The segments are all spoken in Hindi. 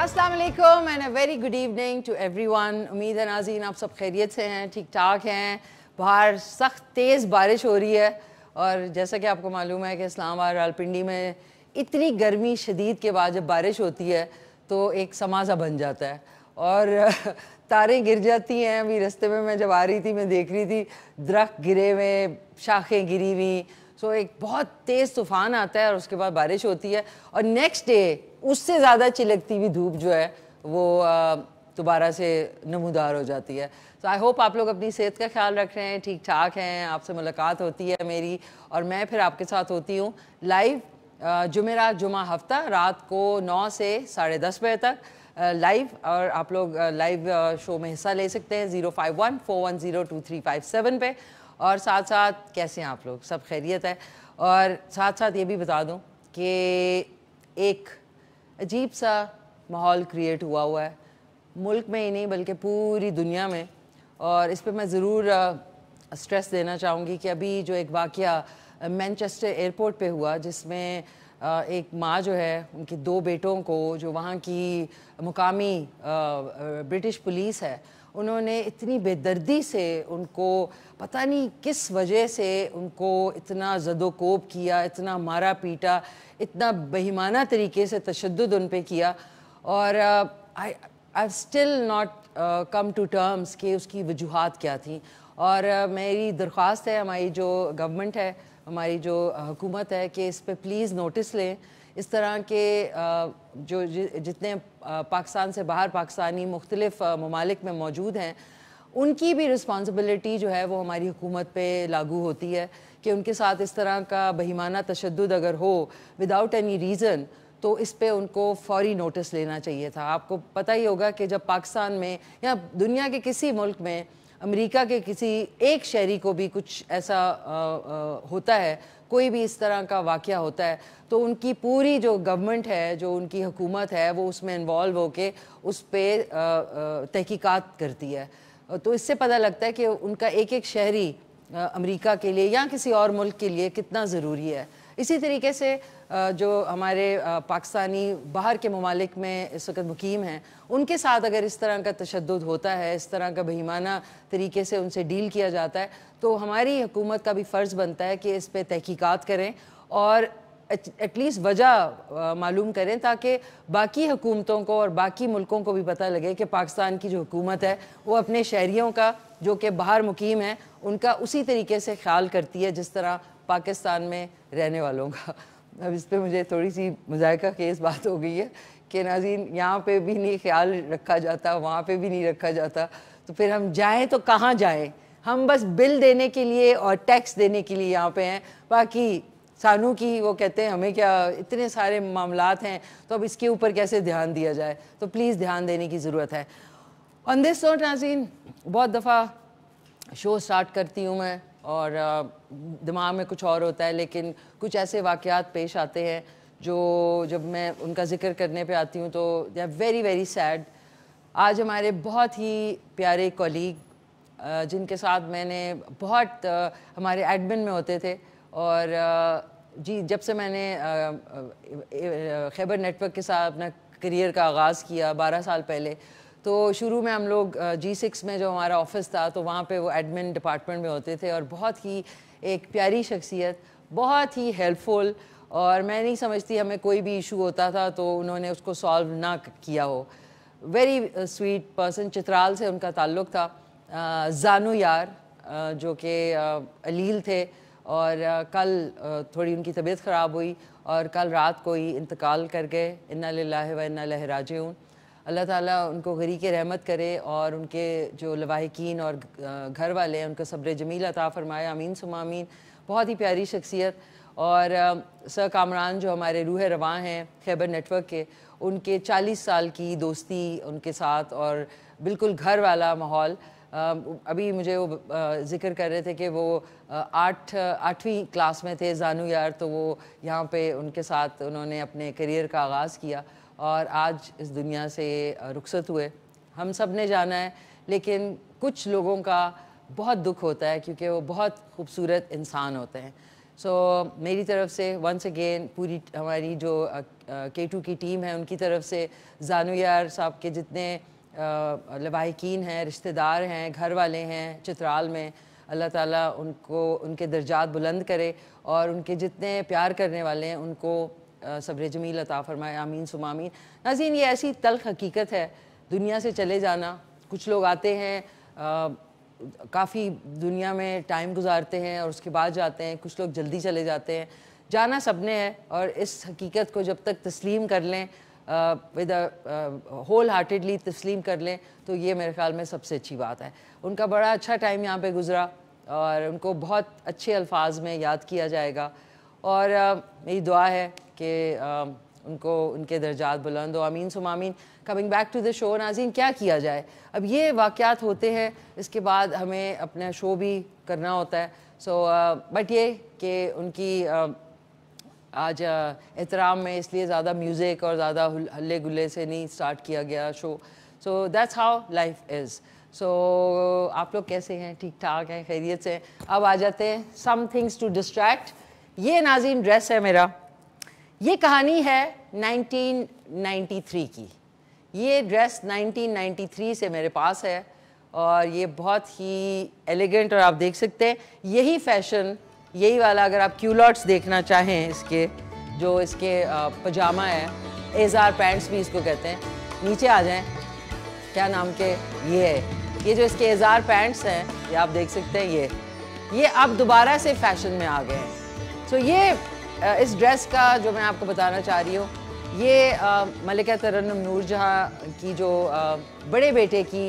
Aslam and a very good evening to everyone उम्मीद है नाजीन आप सब खैरियत से हैं ठीक ठाक हैं बाहर सख्त तेज़ बारिश हो रही है और जैसा कि आपको मालूम है कि इस्लामाबाद रालपिंडी में इतनी गर्मी शदीद के बाद जब बारिश होती है तो एक समाजा बन जाता है और तारें गिर जाती हैं अभी रस्ते में मैं जब आ रही थी मैं देख रही थी दरख्त गिरे हुए शाखें गिरी हुई सो so, एक बहुत तेज़ तूफान आता है और उसके बाद बारिश होती है और नेक्स्ट डे उससे ज़्यादा चिलकती हुई धूप जो है वो दोबारा से नमूदार हो जाती है तो आई होप आप लोग अपनी सेहत का ख्याल रख रहे हैं ठीक ठाक हैं आपसे मुलाकात होती है मेरी और मैं फिर आपके साथ होती हूँ लाइव जुमेरा जुमा हफ्ता रात को नौ से साढ़े दस बजे तक लाइव और आप लोग लाइव शो में हिस्सा ले सकते हैं zero five one four one zero two three five seven पे और साथ साथ कैसे हैं आप लोग सब खैरियत है और साथ साथ ये भी बता दूं कि एक अजीब सा माहौल क्रिएट हुआ हुआ है मुल्क में ही नहीं बल्कि पूरी दुनिया में और इस पर मैं ज़रूर स्ट्रेस देना चाहूँगी कि अभी जो एक वाक़ मैनचेस्टर एयरपोर्ट पे हुआ जिसमें एक माँ जो है उनके दो बेटों को जो वहाँ की मुकामी ब्रिटिश पुलिस है उन्होंने इतनी बेदर्दी से उनको पता नहीं किस वजह से उनको इतना जदोकोब किया इतना मारा पीटा इतना बेहिमाना तरीके से तशद उन पर किया और I I still not come to terms कि उसकी वजूहत क्या थी और uh, मेरी दरख्वास्त है हमारी जो गवर्नमेंट है हमारी जो uh, हुकूमत है कि इस पर प्लीज़ नोटिस लें इस तरह के जो जितने पाकिस्तान से बाहर पाकिस्तानी मुख्तलिफ ममालिक में मौजूद हैं उनकी भी रिस्पॉन्सिबिलिटी जो है वो हमारी हुकूमत पे लागू होती है कि उनके साथ इस तरह का बहिमाना तशद अगर हो विदाउट एनी रीज़न तो इस पर उनको फौरी नोटिस लेना चाहिए था आपको पता ही होगा कि जब पाकिस्तान में या दुनिया के किसी मुल्क में अमेरिका के किसी एक शहरी को भी कुछ ऐसा आ, आ, होता है कोई भी इस तरह का वाक़ होता है तो उनकी पूरी जो गवर्नमेंट है जो उनकी हुकूमत है वो उसमें इन्वॉल्व होके उस पर तहकीकात करती है तो इससे पता लगता है कि उनका एक एक शहरी अमेरिका के लिए या किसी और मुल्क के लिए कितना ज़रूरी है इसी तरीके से जो हमारे पाकिस्तानी बाहर के ममालिक में इस वक्त मुकीम हैं उनके साथ अगर इस तरह का तशद होता है इस तरह का बहिमाना तरीके से उनसे डील किया जाता है तो हमारी हुकूमत का भी फ़र्ज़ बनता है कि इस पर तहकीकात करें और एटलीस्ट वजह मालूम करें ताकि बाकी हुकूमतों को और बाकी मुल्कों को भी पता लगे कि पाकिस्तान की जो हुकूमत है वो अपने शहरीों का जो कि बाहर मुकीम है उनका उसी तरीके से ख्याल करती है जिस तरह पाकिस्तान में रहने वालों का अब इस पर मुझे थोड़ी सी मजायका केस बात हो गई है कि नाजीन यहाँ पे भी नहीं ख्याल रखा जाता वहाँ पे भी नहीं रखा जाता तो फिर हम जाएँ तो कहाँ जाएँ हम बस बिल देने के लिए और टैक्स देने के लिए यहाँ पे हैं बाकी सानू की वो कहते हैं हमें क्या इतने सारे मामला हैं तो अब इसके ऊपर कैसे ध्यान दिया जाए तो प्लीज़ ध्यान देने की ज़रूरत है ऑन दिस नोट नाजीन बहुत दफ़ा शो स्टार्ट करती हूँ मैं और दिमाग में कुछ और होता है लेकिन कुछ ऐसे वाक़ात पेश आते हैं जो जब मैं उनका जिक्र करने पे आती हूँ तो they are very very sad आज हमारे बहुत ही प्यारे कॉलीग जिनके साथ मैंने बहुत हमारे एडमिन में होते थे और जी जब से मैंने खैबर नेटवर्क के साथ अपना करियर का आगाज़ किया बारह साल पहले तो शुरू में हम लोग जी सिक्स में जो हमारा ऑफिस था तो वहाँ पे वो एडमिन डिपार्टमेंट में होते थे और बहुत ही एक प्यारी शख्सियत बहुत ही हेल्पफुल और मैं नहीं समझती हमें कोई भी इशू होता था तो उन्होंने उसको सॉल्व ना किया हो वेरी स्वीट पर्सन चित्राल से उनका ताल्लुक था जानू यार जो कि अलील थे और कल थोड़ी उनकी तबीयत ख़राब हुई और कल रात को ही इंतकाल कर गए इन्ना लाला व इन्ना लहराज अल्लाह ताला उनको के रहमत करे और उनके जो लवाहिकीन और घर वाले हैं उनको सब्र जमील अता फ़रमाए अमीन सुमामीन बहुत ही प्यारी शख्सियत और सर कामरान जो हमारे रूह रवा हैं खैबर नेटवर्क के उनके 40 साल की दोस्ती उनके साथ और बिल्कुल घर वाला माहौल अभी मुझे वो जिक्र कर रहे थे कि वो आठ आठवीं क्लास में थे जानू यार तो वो यहाँ पे उनके साथ उन्होंने अपने करियर का आगाज़ किया और आज इस दुनिया से रुखसत हुए हम सब ने जाना है लेकिन कुछ लोगों का बहुत दुख होता है क्योंकि वो बहुत खूबसूरत इंसान होते हैं सो so, मेरी तरफ से वंस अगेन पूरी हमारी जो के टू की टीम है उनकी तरफ से जानू यार साहब के जितने लवाकिन हैं रिश्तेदार हैं घर वाले हैं चित्राल में अल्लाह ताला उनको उनके दर्जात बुलंद करे और उनके जितने प्यार करने वाले हैं उनको सब्र जमील अता फरमाए आमीन सुमामीन नाजीन ये ऐसी तलख हकीकत है दुनिया से चले जाना कुछ लोग आते हैं काफ़ी दुनिया में टाइम गुजारते हैं और उसके बाद जाते हैं कुछ लोग जल्दी चले जाते हैं जाना सबने है और इस हकीकत को जब तक तस्लीम कर लें विद होल हार्टेडली तस्लीम कर लें तो ये मेरे ख्याल में सबसे अच्छी बात है उनका बड़ा अच्छा टाइम यहाँ पे गुज़रा और उनको बहुत अच्छे अल्फाज में याद किया जाएगा और uh, मेरी दुआ है कि उनको उनके दर्जात बुलंद हो अमीन सुमामीन coming back to the show नाजीन क्या किया जाए अब ये वाक़ात होते हैं इसके बाद हमें अपना शो भी करना होता है सो so, बट ये कि उनकी आज एहतराम में इसलिए ज़्यादा म्यूज़िक और ज़्यादा हल्ले गुल्ले से नहीं स्टार्ट किया गया show so that's how life is so आप लोग कैसे हैं ठीक ठाक हैं खैरियत से अब आ जाते हैं सम थिंग्स टू डिस्ट्रैक्ट ये नाजीन ड्रेस है मेरा ये कहानी है 1993 की ये ड्रेस 1993 से मेरे पास है और ये बहुत ही एलिगेंट और आप देख सकते हैं यही फैशन यही वाला अगर आप क्यूलॉट्स देखना चाहें इसके जो इसके पजामा है एजार पैंट्स भी इसको कहते हैं नीचे आ जाएं क्या नाम के ये है ये जो इसके एजार पैंट्स हैं ये आप देख सकते हैं ये ये अब दोबारा से फैशन में आ गए हैं सो ये इस ड्रेस का जो मैं आपको बताना चाह रही हूँ ये मलिका तरन्नम नूर जहाँ की जो आ, बड़े बेटे की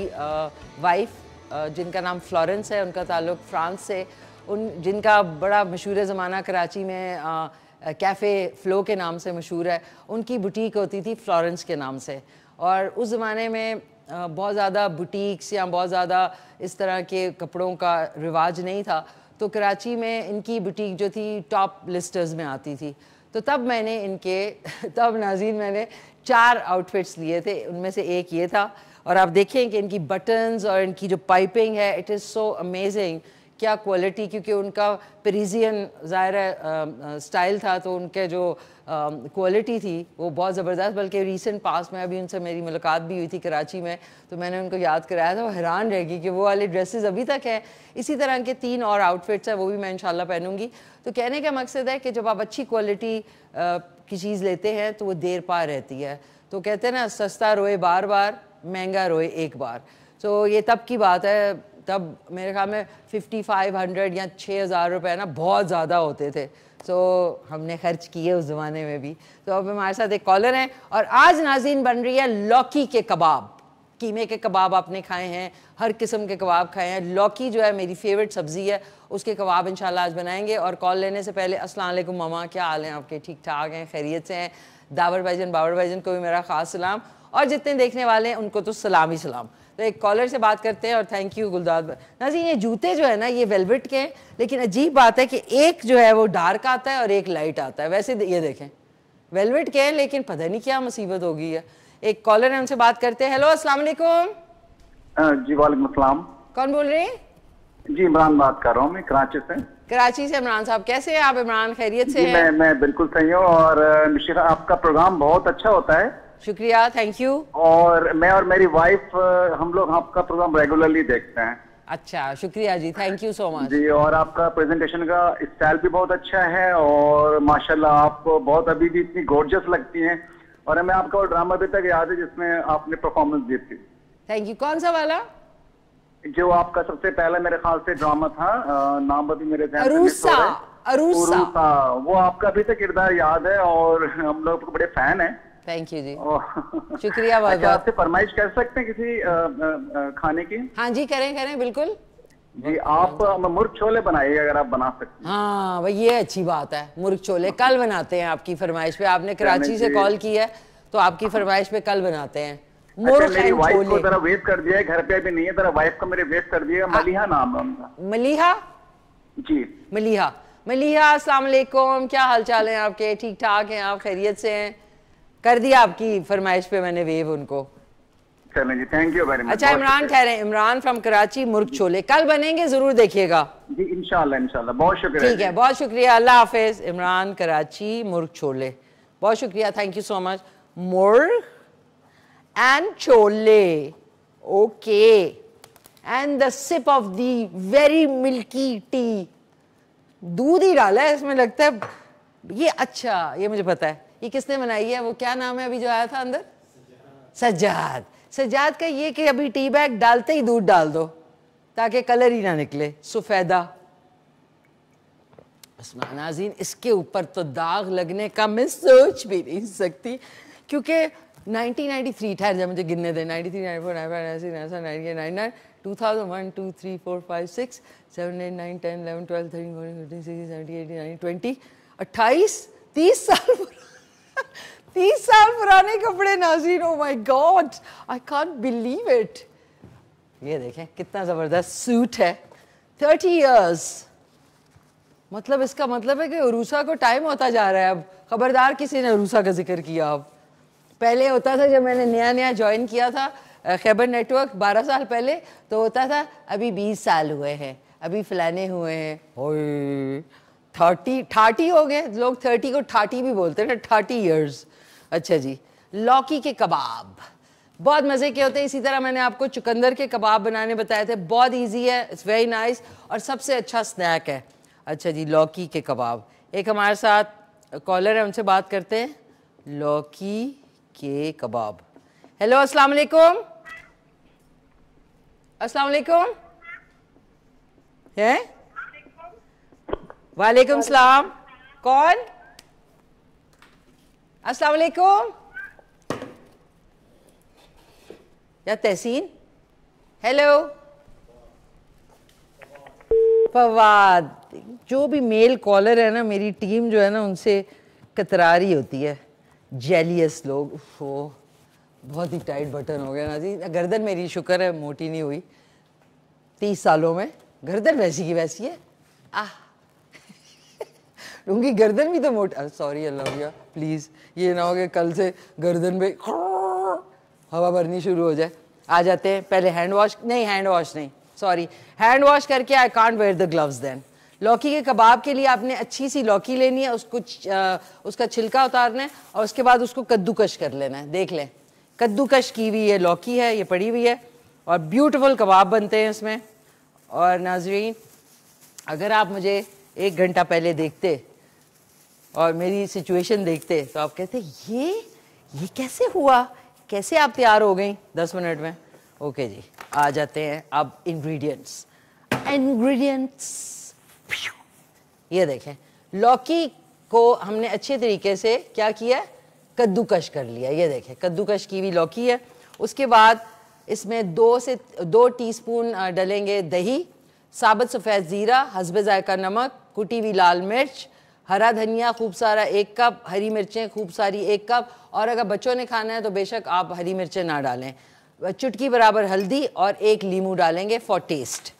वाइफ जिनका नाम फ्लोरेंस है उनका ताल्लुक फ्रांस से उन जिनका बड़ा मशहूर ज़माना कराची में आ, कैफ़े फ्लो के नाम से मशहूर है उनकी बुटीक होती थी फ्लोरेंस के नाम से और उस ज़माने में बहुत ज़्यादा बुटीक्स या बहुत ज़्यादा इस तरह के कपड़ों का रिवाज नहीं था तो कराची में इनकी बुटीक जो थी टॉप लिस्टर्स में आती थी तो तब मैंने इनके तब नाजीन मैंने चार आउटफिट्स लिए थे उनमें से एक ये था और आप देखें कि इनकी बटन्स और इनकी जो पाइपिंग है इट इज़ सो अमेजिंग क्या क्वालिटी क्योंकि उनका पेरिजियन ज़ाहिर स्टाइल था तो उनके जो क्वालिटी थी वो बहुत ज़बरदस्त बल्कि रीसेंट पास में अभी उनसे मेरी मुलाकात भी हुई थी कराची में तो मैंने उनको याद कराया था वो हैरान रहेगी कि वो वाले ड्रेसेस अभी तक हैं इसी तरह के तीन और आउटफिट्स हैं वो भी मैं इंशाल्लाह पहनूंगी तो कहने का मकसद है कि जब आप अच्छी क्वालिटी की चीज़ लेते हैं तो वो देर पा रहती है तो कहते हैं ना सस्ता रोए बार बार महंगा रोए एक बार तो ये तब की बात है तब मेरे ख्याल में फिफ्टी फाइव हंड्रेड या छः हज़ार रुपये ना बहुत ज़्यादा होते थे सो so, हमने खर्च किए उस ज़माने में भी तो so, अब हमारे साथ एक कॉलर हैं और आज नाजीन बन रही है लौकी के कबाब कीमे के कबाब आपने खाए हैं हर किस्म के कबाब खाए हैं लौकी जो है मेरी फेवरेट सब्ज़ी है उसके कबाब इन आज बनाएंगे और कॉल लेने से पहले असलम ममा क्या हाल हैं आपके ठीक ठाक हैं खैरियत से हैं दावर भाईजन बाबर भाईजन को भी मेरा ख़ास सलाम और जितने देखने वाले हैं उनको तो सलाम ही सलाम तो एक कॉलर से बात करते हैं और थैंक यू गुलदाद नाजी ये जूते जो है ना ये वेलवेट के हैं लेकिन अजीब बात है कि एक जो है वो डार्क आता है और एक लाइट आता है वैसे ये देखें वेलवेट के हैं लेकिन पता नहीं क्या मुसीबत होगी है एक कॉलर है उनसे बात करते हैं हेलो असला हाँ, जी वाले कौन बोल रहे हैं जी इमरान बात कर रहा हूँ मैं कराची से कराची से इमरान साहब कैसे हैं आप इमरान खैरियत से हैं मैं मैं बिल्कुल सही हूँ और मिश्रा आपका प्रोग्राम बहुत अच्छा होता है शुक्रिया थैंक यू और मैं और मेरी वाइफ हम लोग आपका प्रोग्राम रेगुलरली देखते हैं अच्छा शुक्रिया जी थैंक यू सो मच जी और आपका प्रेजेंटेशन का स्टाइल भी बहुत अच्छा है और माशाल्लाह आप बहुत अभी भी इतनी गोर्जस लगती हैं और हमें आपका वो ड्रामा भी तक याद है जिसमें आपने परफॉर्मेंस दी थी थैंक यू कौन सा वाला जो आपका सबसे पहला मेरे ख्याल से ड्रामा था आ, नाम अभी मेरे अरूसा अरूसा वो आपका अभी तक किरदार याद है और हम लोग बड़े फैन है थैंक यू जी शुक्रिया बहुत अच्छा, बहुत आपसे फरमाइश कर सकते हैं किसी आ, आ, खाने की हाँ जी करें करें बिल्कुल जी आप मुर्ग छोले बनाइए अगर आप बना सकते हैं हाँ भाई ये अच्छी बात है मुर्ग छोले कल बनाते हैं आपकी फरमाइश पे आपने कराची से कॉल की है तो आपकी फरमाइश पे कल बनाते हैं अच्छा, मुर्ग वाइफ को जरा कर दिया है घर पे अभी नहीं है जरा वाइफ को मेरे कर दिया हाँ। मलिहा नाम है उनका मलिहा जी मलिहा मलिहा अस्सलाम वालेकुम क्या हाल चाल है आपके ठीक ठाक हैं आप खैरियत से हैं कर दिया आपकी फरमाइश पे मैंने वेव उनको जी थैंक यू वेरी मच अच्छा इमरान कह रहे हैं इमरान फ्रॉम कराची मुर्ग छोले कल बनेंगे जरूर देखिएगा जी इंशाल्लाह इंशाल्लाह बहुत शुक्रिया ठीक है बहुत शुक्रिया अल्लाह हाफिज इमरान कराची मुर्ग छोले बहुत शुक्रिया thank you so much murgh and chole okay and the sip of the very milky tea दूध ही डाला है इसमें लगता है ये अच्छा ये मुझे पता है ये किसने बनाई है वो क्या नाम है अभी जो आया था अंदर सज्जाद सज्जाद का ये कि अभी टी बैग डालते ही दूध डाल दो ताकि कलर ही ना निकले सुफेदा नाजीन इसके ऊपर तो दाग लगने का मैं सोच भी नहीं सकती क्योंकि 1993 ठहर जा मुझे गिनने दे 93, 94, 95, 96, 97 98 99, 2001, 2, 3, 4, 5, 6, 7, 8, 9, 10, 11, 12, 13, 14, 15, 16, 17, 18, 19, 20, 28, 30 साल पुराना तीस साल पुराने कपड़े नाजीन oh my God I can't believe it ये देखें कितना ज़बरदस्त सूट है थर्टी इयर्स मतलब इसका मतलब है कि उरूसा को टाइम होता जा रहा है अब ख़बरदार किसी ने उरूसा का जिक्र किया अब पहले होता था जब मैंने नया नया ज्वाइन किया था खैबर नेटवर्क बारह साल पहले तो होता था अभी बीस साल हुए हैं अभी फलाने हुए हैं थर्टी थर्टी हो गए लोग थर्टी को थर्टी भी बोलते हैं ना थर्टी ईयर्स अच्छा जी लौकी के कबाब बहुत मज़े के होते हैं इसी तरह मैंने आपको चुकंदर के कबाब बनाने बताए थे बहुत इजी है इट्स वेरी नाइस और सबसे अच्छा स्नैक है अच्छा जी लौकी के कबाब एक हमारे साथ कॉलर है उनसे बात करते हैं लौकी के कबाब हेलो अस्सलाम वालेकुम अस्सलाम वालेकुम हैं वालेकुम सलाम कौन अस्सलाम वालेकुम या तहसीन हेलो फवाद जो भी मेल कॉलर है ना मेरी टीम जो है ना उनसे कतरारी होती है जेलियस लोग वो बहुत ही टाइट बटन हो गया ना जी गर्दन मेरी शुक्र है मोटी नहीं हुई तीस सालों में गर्दन वैसी की वैसी है आह उनकी गर्दन भी तो मोटा सॉरी अल्लाह भैया प्लीज़ ये ना हो गया कल से गर्दन पे हवा भरनी शुरू हो जाए आ जाते हैं पहले हैंड वॉश नहीं हैंड वॉश नहीं सॉरी हैंड वॉश करके I can't wear the gloves then लौकी के कबाब के लिए आपने अच्छी सी लौकी लेनी है उसको आ, उसका छिलका उतारना है और उसके बाद उसको कद्दूकश कर लेना है देख लें कद्दूकश की हुई है लौकी है ये पड़ी हुई है और ब्यूटीफुल कबाब बनते हैं इसमें और नाजरीन अगर आप मुझे एक घंटा पहले देखते और मेरी सिचुएशन देखते तो आप कहते ये ये कैसे हुआ कैसे आप तैयार हो गई दस मिनट में ओके जी आ जाते हैं अब इंग्रेडिएंट्स इंग्रेडिएंट्स ये देखें लौकी को हमने अच्छे तरीके से क्या किया कद्दूकश कर लिया ये देखें कद्दूकश की हुई लौकी है उसके बाद इसमें दो से दो टीस्पून डलेंगे दही साबुत सफ़ेद ज़ीरा हसबे जायका नमक कुटी हुई लाल मिर्च हरा धनिया खूब सारा एक कप हरी मिर्चें खूब सारी एक कप और अगर बच्चों ने खाना है तो बेशक आप हरी मिर्चें ना डालें चुटकी बराबर हल्दी और एक लीमू डालेंगे फॉर टेस्ट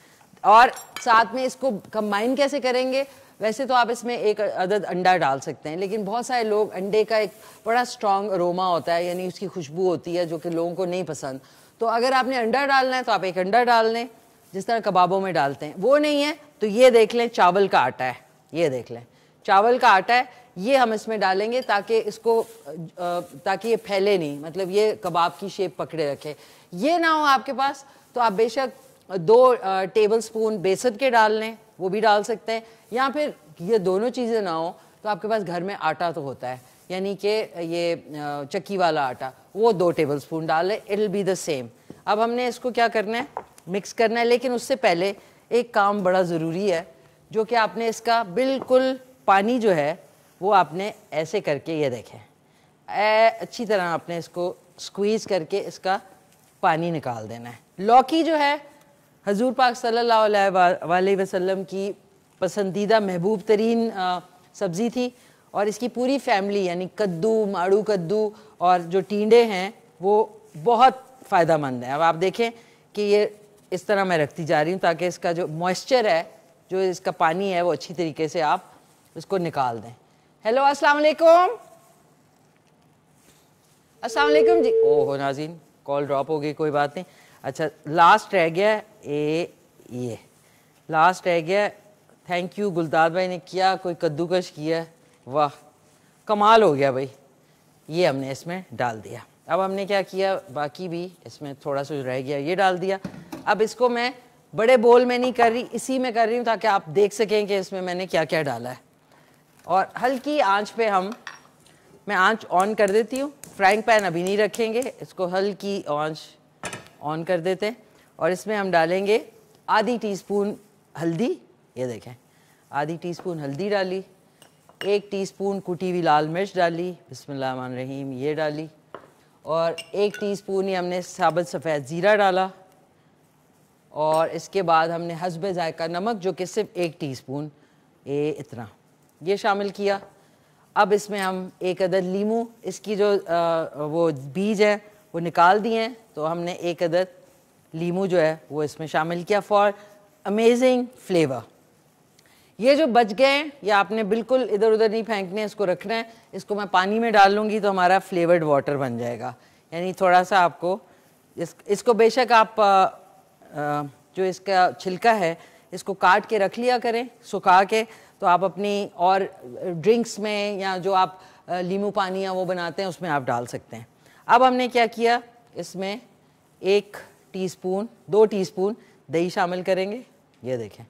और साथ में इसको कंबाइन कैसे करेंगे वैसे तो आप इसमें एक अदद अंडा डाल सकते हैं लेकिन बहुत सारे लोग अंडे का एक बड़ा स्ट्रॉन्ग अरोमा होता है यानी उसकी खुशबू होती है जो कि लोगों को नहीं पसंद तो अगर आपने अंडा डालना है तो आप एक अंडा डाल लें जिस तरह कबाबों में डालते हैं वो नहीं है तो ये देख लें चावल का आटा है ये देख लें चावल का आटा है ये हम इसमें डालेंगे ताकि इसको ताकि ये फैले नहीं मतलब ये कबाब की शेप पकड़े रखे ये ना हो आपके पास तो आप बेशक दो टेबल स्पून बेसन के डाल लें वो भी डाल सकते हैं या फिर ये दोनों चीज़ें ना हो तो आपके पास घर में आटा तो होता है यानी कि ये चक्की वाला आटा वो दो टेबल स्पून डाल लें इट बी द सेम अब हमने इसको क्या करना है मिक्स करना है लेकिन उससे पहले एक काम बड़ा ज़रूरी है जो कि आपने इसका बिल्कुल पानी जो है वो आपने ऐसे करके ये देखें अच्छी तरह आपने इसको स्क्वीज़ करके इसका पानी निकाल देना है लौकी जो है हजूर पाक सल्लल्लाहु अलैहि वसल्लम की पसंदीदा महबूब तरीन सब्ज़ी थी और इसकी पूरी फैमिली यानी कद्दू माड़ू कद्दू और जो टींडे हैं वो बहुत फ़ायदा मंद है अब आप देखें कि ये इस तरह मैं रखती जा रही हूँ ताकि इसका जो मॉइस्चर है जो इसका पानी है वो अच्छी तरीके से आप इसको निकाल दें हेलो अस्सलाम वालेकुम अस्सलाम वालेकुम जी ओहो नाजीन कॉल ड्रॉप हो गई कोई बात नहीं अच्छा लास्ट रह गया ए ये लास्ट रह गया थैंक यू गुलदार भाई ने किया कोई कद्दूकश किया वाह कमाल हो गया भाई ये हमने इसमें डाल दिया अब हमने क्या किया बाकी भी इसमें थोड़ा सा रह गया ये डाल दिया अब इसको मैं बड़े बोल में नहीं कर रही इसी में कर रही हूँ ताकि आप देख सकें कि इसमें मैंने क्या क्या डाला है और हल्की आंच पे हम मैं आंच ऑन कर देती हूँ फ्राइंग पैन अभी नहीं रखेंगे इसको हल्की आंच ऑन कर देते हैं और इसमें हम डालेंगे आधी टीस्पून हल्दी ये देखें आधी टीस्पून हल्दी डाली एक टीस्पून कुटी हुई लाल मिर्च डाली बिस्मिल्लाहमान रहीम ये डाली और एक टीस्पून ही हमने साबुत सफ़ेद ज़ीरा डाला और इसके बाद हमने हसब जायका नमक जो कि सिर्फ एक टीस्पून ये इतना ये शामिल किया अब इसमें हम एक अदद लीमू इसकी जो आ, वो बीज है वो निकाल दिए हैं तो हमने एक अदद लीमू जो है वो इसमें शामिल किया फॉर अमेजिंग फ्लेवर ये जो बच गए हैं ये आपने बिल्कुल इधर उधर नहीं फेंकने इसको रखना है इसको मैं पानी में डाल लूँगी तो हमारा फ्लेवर्ड वाटर बन जाएगा यानी थोड़ा सा आपको इस, इसको बेशक आप आ, आ, जो इसका छिलका है इसको काट के रख लिया करें सुखा के तो आप अपनी और ड्रिंक्स में या जो आप लीमू पानी या वो बनाते हैं उसमें आप डाल सकते हैं अब हमने क्या किया इसमें एक टीस्पून दो टीस्पून दही शामिल करेंगे ये देखें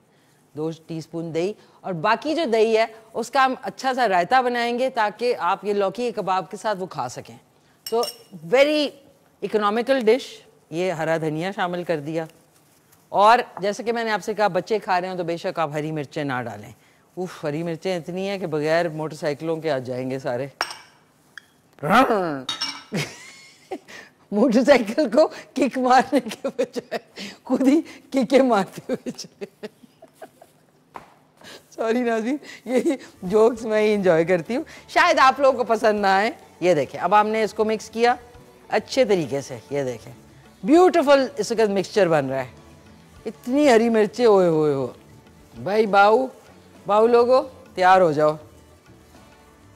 दो टीस्पून दही और बाकी जो दही है उसका हम अच्छा सा रायता बनाएंगे ताकि आप ये लौकी कबाब के साथ वो खा सकें तो वेरी इकोनॉमिकल डिश ये हरा धनिया शामिल कर दिया और जैसे कि मैंने आपसे कहा बच्चे खा रहे हो तो बेशक आप हरी मिर्चें ना डालें उफ हरी मिर्चें इतनी हैं कि बगैर मोटरसाइकिलों के आ जाएंगे सारे मोटरसाइकिल को किक मारने के बजाय खुद ही किके मारते हुए चले सॉरी नाजीन यही जोक्स मैं ही इंजॉय करती हूँ शायद आप लोगों को पसंद ना आए ये देखें अब हमने इसको मिक्स किया अच्छे तरीके से ये देखें ब्यूटीफुल इसका मिक्सचर बन रहा है इतनी हरी मिर्चें ओए होए हो भाई बाऊ बाऊ लोगो तैयार हो जाओ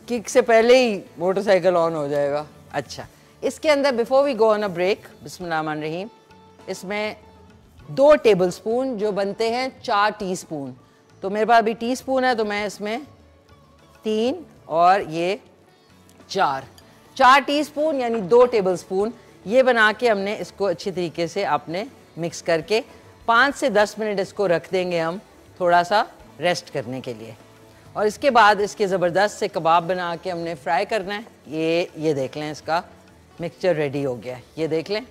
किक से पहले ही मोटरसाइकिल ऑन हो जाएगा अच्छा इसके अंदर before we go on a break बिस्मिल्लाहमान रहीम इसमें दो टेबलस्पून जो बनते हैं चार टीस्पून तो मेरे पास अभी टीस्पून है तो मैं इसमें तीन और ये चार चार टीस्पून यानी दो टेबलस्पून ये बना के हमने इसको अच्छी तरीके से आपने मिक्स करके पाँच से दस मिनट इसको रख देंगे हम थोड़ा सा रेस्ट करने के लिए और इसके बाद इसके ज़बरदस्त से कबाब बना के हमने फ्राई करना है ये ये देख लें इसका मिक्सचर रेडी हो गया ये देख लें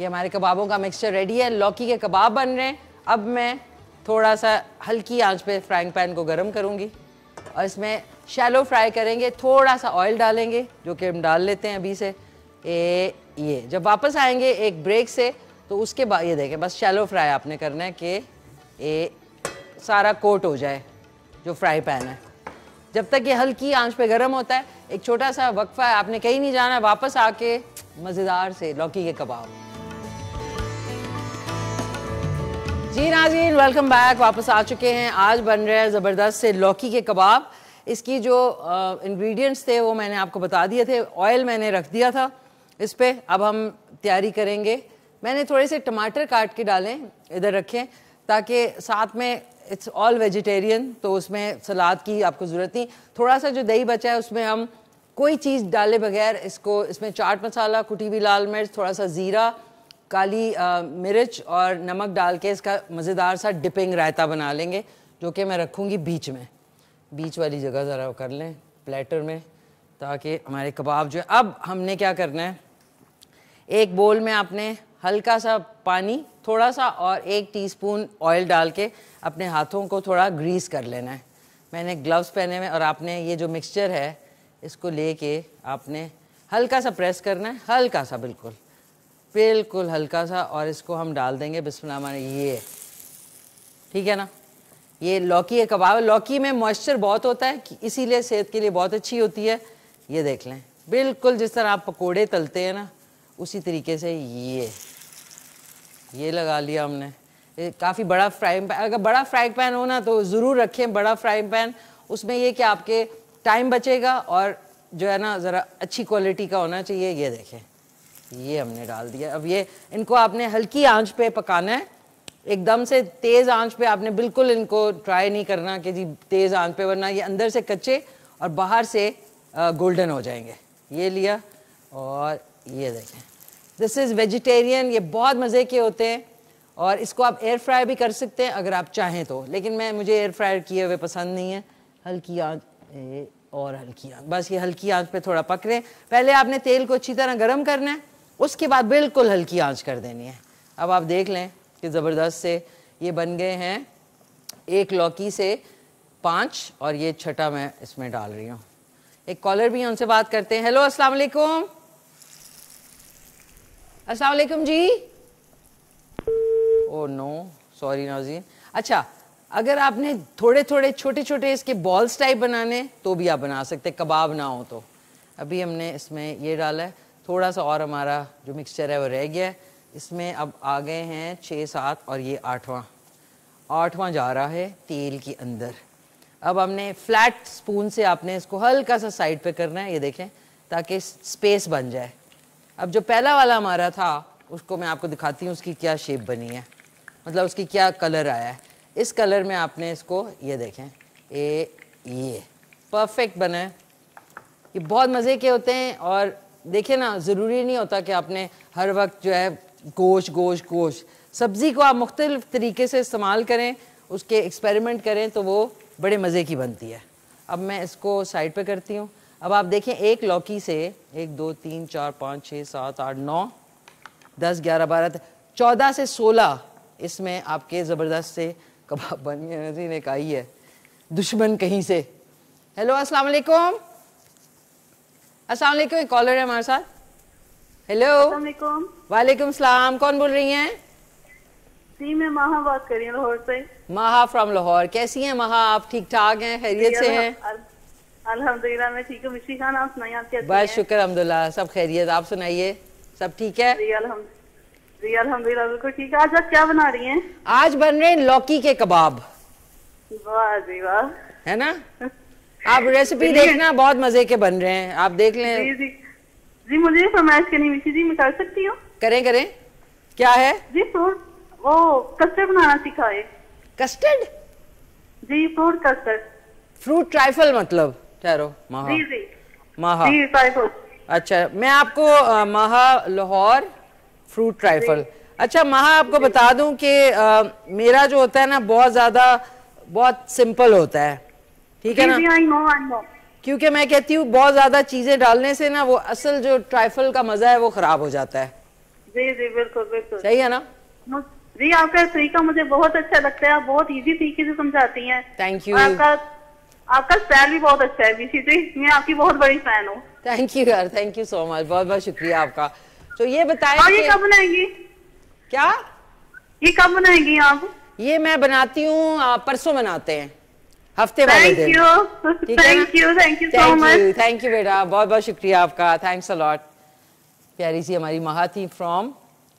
ये हमारे कबाबों का मिक्सचर रेडी है लौकी के कबाब बन रहे हैं अब मैं थोड़ा सा हल्की आंच पे फ्राइंग पैन को गर्म करूँगी और इसमें शैलो फ्राई करेंगे थोड़ा सा ऑयल डालेंगे जो कि हम डाल लेते हैं अभी से ए, ये जब वापस आएंगे एक ब्रेक से तो उसके बाद ये देखें बस शैलो फ्राई आपने करना है कि ये सारा कोट हो जाए जो फ्राई पैन है जब तक ये हल्की आंच पे गर्म होता है एक छोटा सा वक्फा है आपने कहीं नहीं जाना है वापस आके मज़ेदार से लौकी के कबाब जी नाजीन वेलकम बैक वापस आ चुके हैं आज बन रहे हैं ज़बरदस्त से लौकी के कबाब इसकी जो इंग्रेडिएंट्स थे वो मैंने आपको बता दिए थे ऑयल मैंने रख दिया था इस पर अब हम तैयारी करेंगे मैंने थोड़े से टमाटर काट के डालें इधर रखें ताकि साथ में इट्स ऑल वेजिटेरियन तो उसमें सलाद की आपको ज़रूरत नहीं थोड़ा सा जो दही बचा है उसमें हम कोई चीज़ डाले बगैर इसको इसमें चाट मसाला कुटी हुई लाल मिर्च थोड़ा सा ज़ीरा काली आ, मिर्च और नमक डाल के इसका मज़ेदार सा डिपिंग रायता बना लेंगे जो कि मैं रखूँगी बीच में बीच वाली जगह ज़रा कर लें प्लेटर में ताकि हमारे कबाब जो है अब हमने क्या करना है एक बोल में आपने हल्का सा पानी थोड़ा सा और एक टीस्पून ऑयल डाल के अपने हाथों को थोड़ा ग्रीस कर लेना है मैंने ग्लव्स पहने में और आपने ये जो मिक्सचर है इसको लेके आपने हल्का सा प्रेस करना है हल्का सा बिल्कुल बिल्कुल हल्का सा और इसको हम डाल देंगे बिस्मिल्लाह माने ये ठीक है ना ये लौकी है कबाब लौकी में मॉइस्चर बहुत होता है इसीलिए सेहत के लिए बहुत अच्छी होती है ये देख लें बिल्कुल जिस तरह आप पकोड़े तलते हैं ना उसी तरीके से ये ये लगा लिया हमने काफ़ी बड़ा फ्राइंग पैन अगर बड़ा फ्राइंग पैन हो ना तो ज़रूर रखें बड़ा फ्राइंग पैन उसमें ये कि आपके टाइम बचेगा और जो है ना ज़रा अच्छी क्वालिटी का होना चाहिए ये देखें ये हमने डाल दिया अब ये इनको आपने हल्की आंच पे पकाना है एकदम से तेज़ आंच पे आपने बिल्कुल इनको ट्राई नहीं करना कि जी तेज़ आंच पे वरना ये अंदर से कच्चे और बाहर से गोल्डन हो जाएंगे ये लिया और ये देखें दिस इज़ वेजिटेरियन ये बहुत मज़े के होते हैं और इसको आप एयर फ्राई भी कर सकते हैं अगर आप चाहें तो लेकिन मैं मुझे एयर फ्रायर किए हुए पसंद नहीं है हल्की आँच और हल्की आँच बस ये हल्की आँच पे थोड़ा पक रहे हैं पहले आपने तेल को अच्छी तरह गर्म करना है उसके बाद बिल्कुल हल्की आँच कर देनी है अब आप देख लें कि ज़बरदस्त से ये बन गए हैं एक लौकी से पाँच और ये छठा मैं इसमें डाल रही हूँ एक कॉलर भी हैं उनसे बात करते हैं हेलो असलकुम असलकम जी ओ नो सॉरी नाजीन अच्छा अगर आपने थोड़े थोड़े छोटे छोटे इसके बॉल्स टाइप बनाने तो भी आप बना सकते कबाब ना हो तो अभी हमने इसमें ये डाला है थोड़ा सा और हमारा जो मिक्सचर है वो रह गया है इसमें अब आ गए हैं छः सात और ये आठवां आठवां जा रहा है तेल के अंदर अब हमने फ्लैट स्पून से आपने इसको हल्का सा साइड पे करना है ये देखें ताकि स्पेस बन जाए अब जो पहला वाला हमारा था उसको मैं आपको दिखाती हूँ उसकी क्या शेप बनी है मतलब उसकी क्या कलर आया है इस कलर में आपने इसको ये देखें ए ये परफेक्ट बना है ये बहुत मज़े के होते हैं और देखिए ना ज़रूरी नहीं होता कि आपने हर वक्त जो है गोश गोश गोश सब्ज़ी को आप मुख्तलिफ तरीके से इस्तेमाल करें उसके एक्सपेरिमेंट करें तो वो बड़े मज़े की बनती है अब मैं इसको साइड पर करती हूँ अब आप देखें एक लौकी से एक दो तीन चार पाँच छः सात आठ नौ दस ग्यारह बारह चौदह से सोलह इसमें आपके ज़बरदस्त से कबाब बनी नजी ने कही है दुश्मन कहीं से हेलो अस्सलाम वालेकुम अस्सलाम वालेकुम एक कॉलर है हमारे साथ हेलो वालेकुम सलाम कौन बोल रही हैं जी मैं माहा बात कर रही हूँ लाहौर से महा फ्रॉम लाहौर कैसी हैं महा आप ठीक ठाक हैं खैरियत से हैं अल्हम्दुलिल्लाह मैं ठीक हूँ मिश्री खान आप सुनाइए आप कैसे शुक्र अल्हम्दुलिल्लाह सब खैरियत आप सुनाइए सब ठीक है जी अल्हम्दुलिल्लाह बिल्कुल ठीक है आज आप क्या बना रही हैं आज बन रहे हैं लौकी के कबाब वाह जी वाह है ना आप रेसिपी देखना बहुत मजे के बन रहे हैं आप देख लें जी जी जी मुझे फरमाइश करनी मिशी जी मैं कर सकती हूँ करें करें क्या है जी फ्रूट वो कस्टर्ड बनाना सिखाए कस्टर्ड जी फ्रूट कस्टर्ड फ्रूट ट्राइफल मतलब ठहरो महा महा अच्छा मैं आपको महा लाहौर फ्रूट ट्राइफल अच्छा महा आपको बता दूं कि मेरा जो होता है ना बहुत ज़्यादा बहुत सिंपल होता है ठीक है ना क्योंकि मैं कहती हूँ बहुत ज़्यादा चीज़ें डालने से ना वो असल जो ट्राइफल का मज़ा है वो ख़राब हो जाता है जी जी बिल्कुल बिल्कुल सही है ना जी आपका तरीका मुझे बहुत अच्छा लगता है आप बहुत इजी तरीके से समझाती हैं थैंक यू आपका आपका स्टाइल भी बहुत अच्छा है बीसी जी मैं आपकी बहुत बड़ी फैन हूँ थैंक यू यार थैंक यू सो मच बहुत बहुत शुक्रिया आपका तो ये बताया हाँ, ये कब बनाएंगी क्या ये कब बनाएंगी आप ये मैं बनाती हूँ परसों बनाते हैं हफ्ते वाले दिन thank you thank you so much thank you बेटा बहुत बहुत शुक्रिया आपका थैंक्स अ लॉट प्यारी सी हमारी महा थी फ्रॉम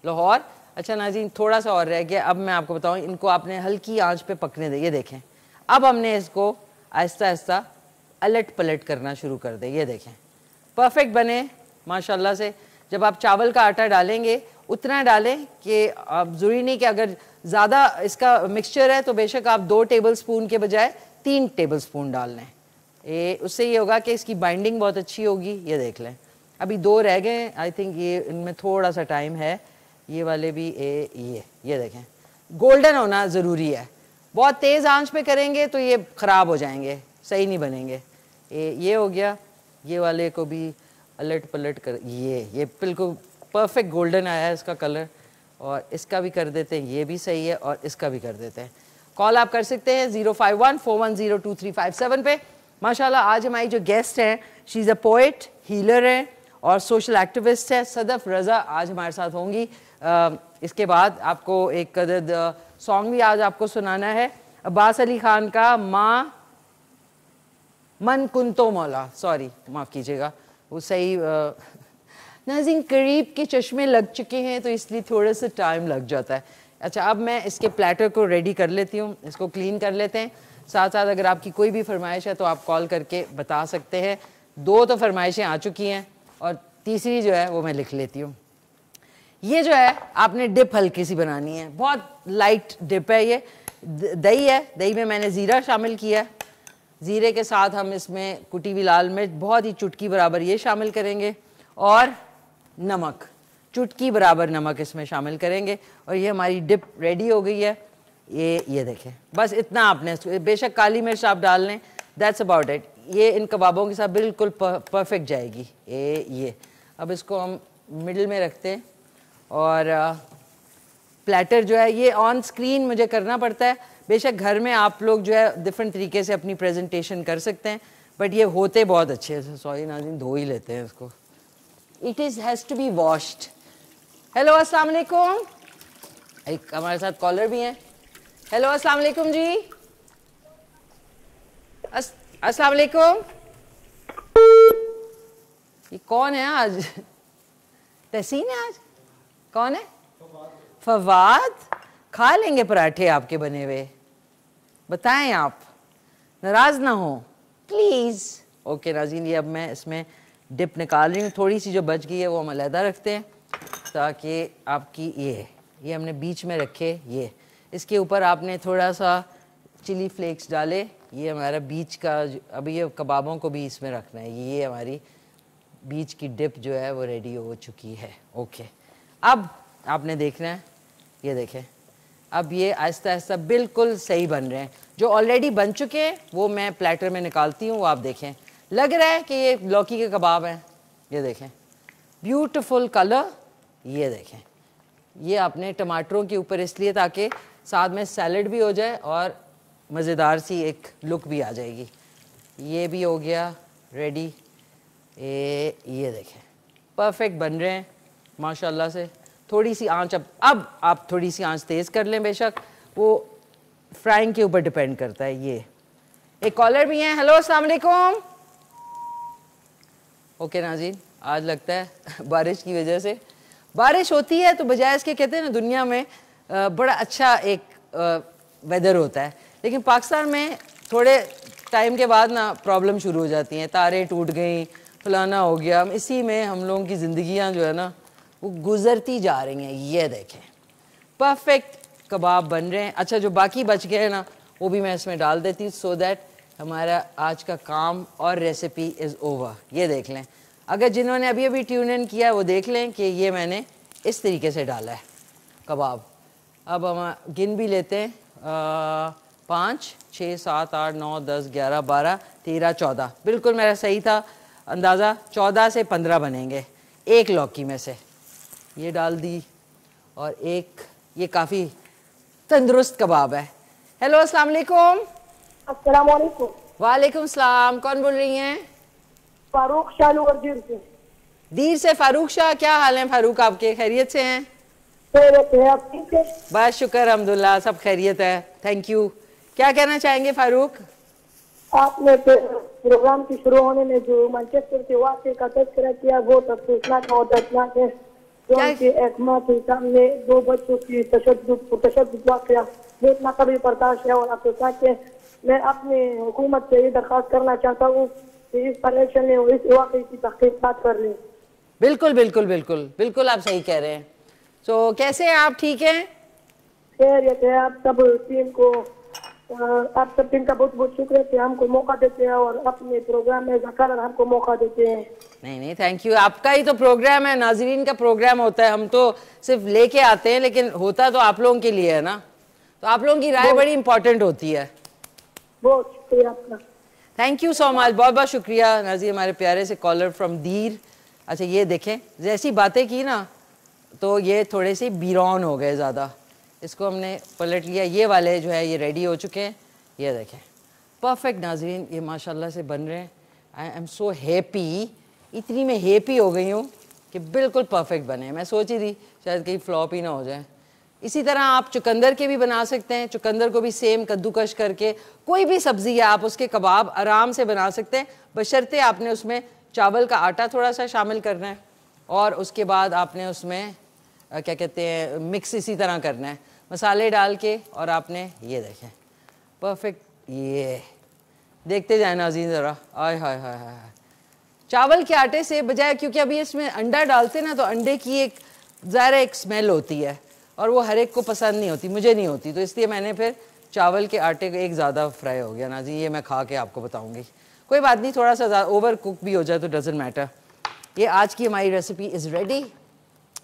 लाहौर अच्छा नाजीन थोड़ा सा और रह गया अब मैं आपको बताऊँ इनको आपने हल्की आंच पे पकने दे ये देखें अब हमने इसको आहिस्ता आहिस्ता अलट पलट करना शुरू कर दें ये देखें परफेक्ट बने माशाल्लाह से जब आप चावल का आटा डालेंगे उतना डालें कि आप ज़रूरी नहीं कि अगर ज़्यादा इसका मिक्सचर है तो बेशक आप दो टेबल स्पून के बजाय तीन टेबल स्पून डाल लें ये उससे ये होगा कि इसकी बाइंडिंग बहुत अच्छी होगी ये देख लें अभी दो रह गए आई थिंक ये इनमें थोड़ा सा टाइम है ये वाले भी ए ये ये देखें गोल्डन होना ज़रूरी है बहुत तेज़ आंच पे करेंगे तो ये ख़राब हो जाएंगे सही नहीं बनेंगे ये ये हो गया ये वाले को भी अलट पलट कर ये ये बिल्कुल परफेक्ट गोल्डन आया है इसका कलर और इसका भी कर देते हैं ये भी सही है और इसका भी कर देते हैं कॉल आप कर सकते हैं zero five one four one zero two three five seven पे माशाल्लाह आज हमारी जो गेस्ट हैं she is a poet healer है और सोशल एक्टिविस्ट है सदफ रज़ा आज हमारे साथ होंगी इसके बाद आपको एक कदर सॉन्ग भी आज आपको सुनाना है अब्बास अली खान का माँ मन कुंतो मौला सॉरी माफ़ कीजिएगा वो सही नाजिन करीब के चश्मे लग चुके हैं तो इसलिए थोड़ा सा टाइम लग जाता है अच्छा अब मैं इसके प्लेटर को रेडी कर लेती हूँ इसको क्लीन कर लेते हैं साथ साथ अगर आपकी कोई भी फरमाइश है तो आप कॉल करके बता सकते हैं दो तो फरमाइशें आ चुकी हैं और तीसरी जो है वो मैं लिख लेती हूँ ये जो है आपने डिप हल्की सी बनानी है बहुत लाइट डिप है ये दही है दही में मैंने ज़ीरा शामिल किया है ज़ीरे के साथ हम इसमें कुटी हुई लाल मिर्च बहुत ही चुटकी बराबर ये शामिल करेंगे और नमक चुटकी बराबर नमक इसमें शामिल करेंगे और ये हमारी डिप रेडी हो गई है ये ये देखें बस इतना आपने बेशक काली मिर्च आप डाल लें दैट्स अबाउट इट ये इन कबाबों के साथ बिल्कुल परफेक्ट जाएगी ये ये अब इसको हम मिडिल में रखते हैं और प्लेटर जो है ये ऑन स्क्रीन मुझे करना पड़ता है बेशक घर में आप लोग जो है डिफरेंट तरीके से अपनी प्रेजेंटेशन कर सकते हैं बट ये होते बहुत अच्छे हैं सॉरी नाजिन धो ही लेते हैं इसको it is has to be washed hello अस्सलाम वालेकुम एक हमारे साथ कॉलर भी हैं हेलो अस्सलाम वालेकुम जी अस्सलाम वालेकुम ये कौन है आज तहसीन है आज कौन है फवाद खा लेंगे पराठे आपके बने हुए बताएं आप नाराज ना हो प्लीज़ ओके नाजीन ये अब मैं इसमें डिप निकाल रही हूँ थोड़ी सी जो बच गई है वो हम अलहदा रखते हैं ताकि आपकी ये ये हमने बीच में रखे ये इसके ऊपर आपने थोड़ा सा चिली फ्लेक्स डाले ये हमारा बीच का अभी ये कबाबों को भी इसमें रखना है ये हमारी बीच की डिप जो है वो रेडी हो चुकी है ओके अब आपने देखना है ये देखें अब ये आहिस्ता आहिस्ता बिल्कुल सही बन रहे हैं जो ऑलरेडी बन चुके हैं वो मैं प्लेटर में निकालती हूँ वो आप देखें लग रहा है कि ये लौकी के कबाब हैं ये देखें ब्यूटिफुल कलर ये देखें ये आपने टमाटरों के ऊपर इसलिए ताकि साथ में सैलड भी हो जाए और मज़ेदार सी एक लुक भी आ जाएगी ये भी हो गया रेडी ये देखें परफेक्ट बन रहे हैं माशाल्लाह से थोड़ी सी आंच अब अब आप थोड़ी सी आंच तेज़ कर लें बेशक वो फ्राइंग के ऊपर डिपेंड करता है ये एक कॉलर भी हैं हेलो अस्सलाम ओके नाजीन आज लगता है बारिश की वजह से बारिश होती है तो बजाय इसके कहते हैं ना दुनिया में बड़ा अच्छा एक वेदर होता है लेकिन पाकिस्तान में थोड़े टाइम के बाद ना प्रॉब्लम शुरू हो जाती हैं तारे टूट गई फलाना हो गया इसी में हम लोगों की ज़िंदियाँ जो है ना वो गुजरती जा रही हैं ये देखें परफेक्ट कबाब बन रहे हैं अच्छा जो बाकी बच गए ना वो भी मैं इसमें डाल देती हूँ सो दैट हमारा आज का काम और रेसिपी इज़ ओवर ये देख लें अगर जिन्होंने अभी अभी ट्यून इन किया वो देख लें कि ये मैंने इस तरीके से डाला है कबाब अब हम गिन भी लेते हैं पाँच छः सात आठ नौ दस ग्यारह बारह तेरह चौदह बिल्कुल मेरा सही था अंदाज़ा चौदह से पंद्रह बनेंगे एक लौकी में से ये डाल दी और एक ये काफ़ी तंदुरुस्त कबाब है हेलो अस्सलाम वालेकुम वालेकुम सलाम कौन बोल रही हैं फारूक शाह दीर से फारूक शाह क्या हाल है फारूक आपके खैरियत से हैं बस शुक्र अहमदुल्ला सब खैरियत है थैंक यू क्या कहना चाहेंगे फारूक आपने तो प्रोग्राम की शुरू होने में जो मैनचेस्टर के वाक्य का तस्करा किया वो सब तो सूचना का और दर्दनाक है के सामने दो बच्चों की तशद कभी बर्दाश्त है और मैं अपनी हुकूमत से ये दरख्वास्त करना चाहता हूँ कि इस कलेक्शन इस की तहकीकत कर लें बिल्कुल बिल्कुल बिल्कुल बिल्कुल आप सही कह रहे हैं तो कैसे हैं आप ठीक हैं खैर आप सब टीम को आप सब टीम का बहुत बहुत शुक्रिया कि हमको मौका देते हैं और अपने प्रोग्राम में जकार हमको मौका देते हैं नहीं नहीं थैंक यू आपका ही तो प्रोग्राम है नाजरीन का प्रोग्राम होता है हम तो सिर्फ लेके आते हैं लेकिन होता तो आप लोगों के लिए है ना तो आप लोगों की राय बड़ी इंपॉर्टेंट होती है बहुत शुक्रिया आपका थैंक यू सो मच बहुत बहुत शुक्रिया नाजीर हमारे प्यारे से कॉलर फ्रॉम दीर अच्छा ये देखें जैसी बातें की ना तो ये थोड़े से बीरौन हो गए ज़्यादा इसको हमने पलट लिया ये वाले जो है ये रेडी हो चुके हैं ये देखें परफेक्ट नाजरीन ये माशाल्लाह से बन रहे हैं आई एम सो हैप्पी इतनी मैं हैप्पी हो गई हूँ कि बिल्कुल परफेक्ट बने मैं सोच ही थी शायद कहीं फ्लॉप ही ना हो जाए इसी तरह आप चुकंदर के भी बना सकते हैं चुकंदर को भी सेम कद्दूकश करके कोई भी सब्ज़ी है आप उसके कबाब आराम से बना सकते हैं बशर्ते आपने उसमें चावल का आटा थोड़ा सा शामिल करना है और उसके बाद आपने उसमें क्या कहते हैं मिक्स इसी तरह करना है मसाले डाल के और आपने ये देखें परफेक्ट ये देखते जाए नाजीन ज़रा आय हाय हाय हाय चावल के आटे से बजाय क्योंकि अभी इसमें अंडा डालते ना तो अंडे की एक ज़ाहिर एक स्मेल होती है और वो हर एक को पसंद नहीं होती मुझे नहीं होती तो इसलिए मैंने फिर चावल के आटे को एक ज़्यादा फ्राई हो गया नाजी ये मैं खा के आपको बताऊँगी कोई बात नहीं थोड़ा सा ओवर कुक भी हो जाए तो डजेंट मैटर ये आज की हमारी recipe is ready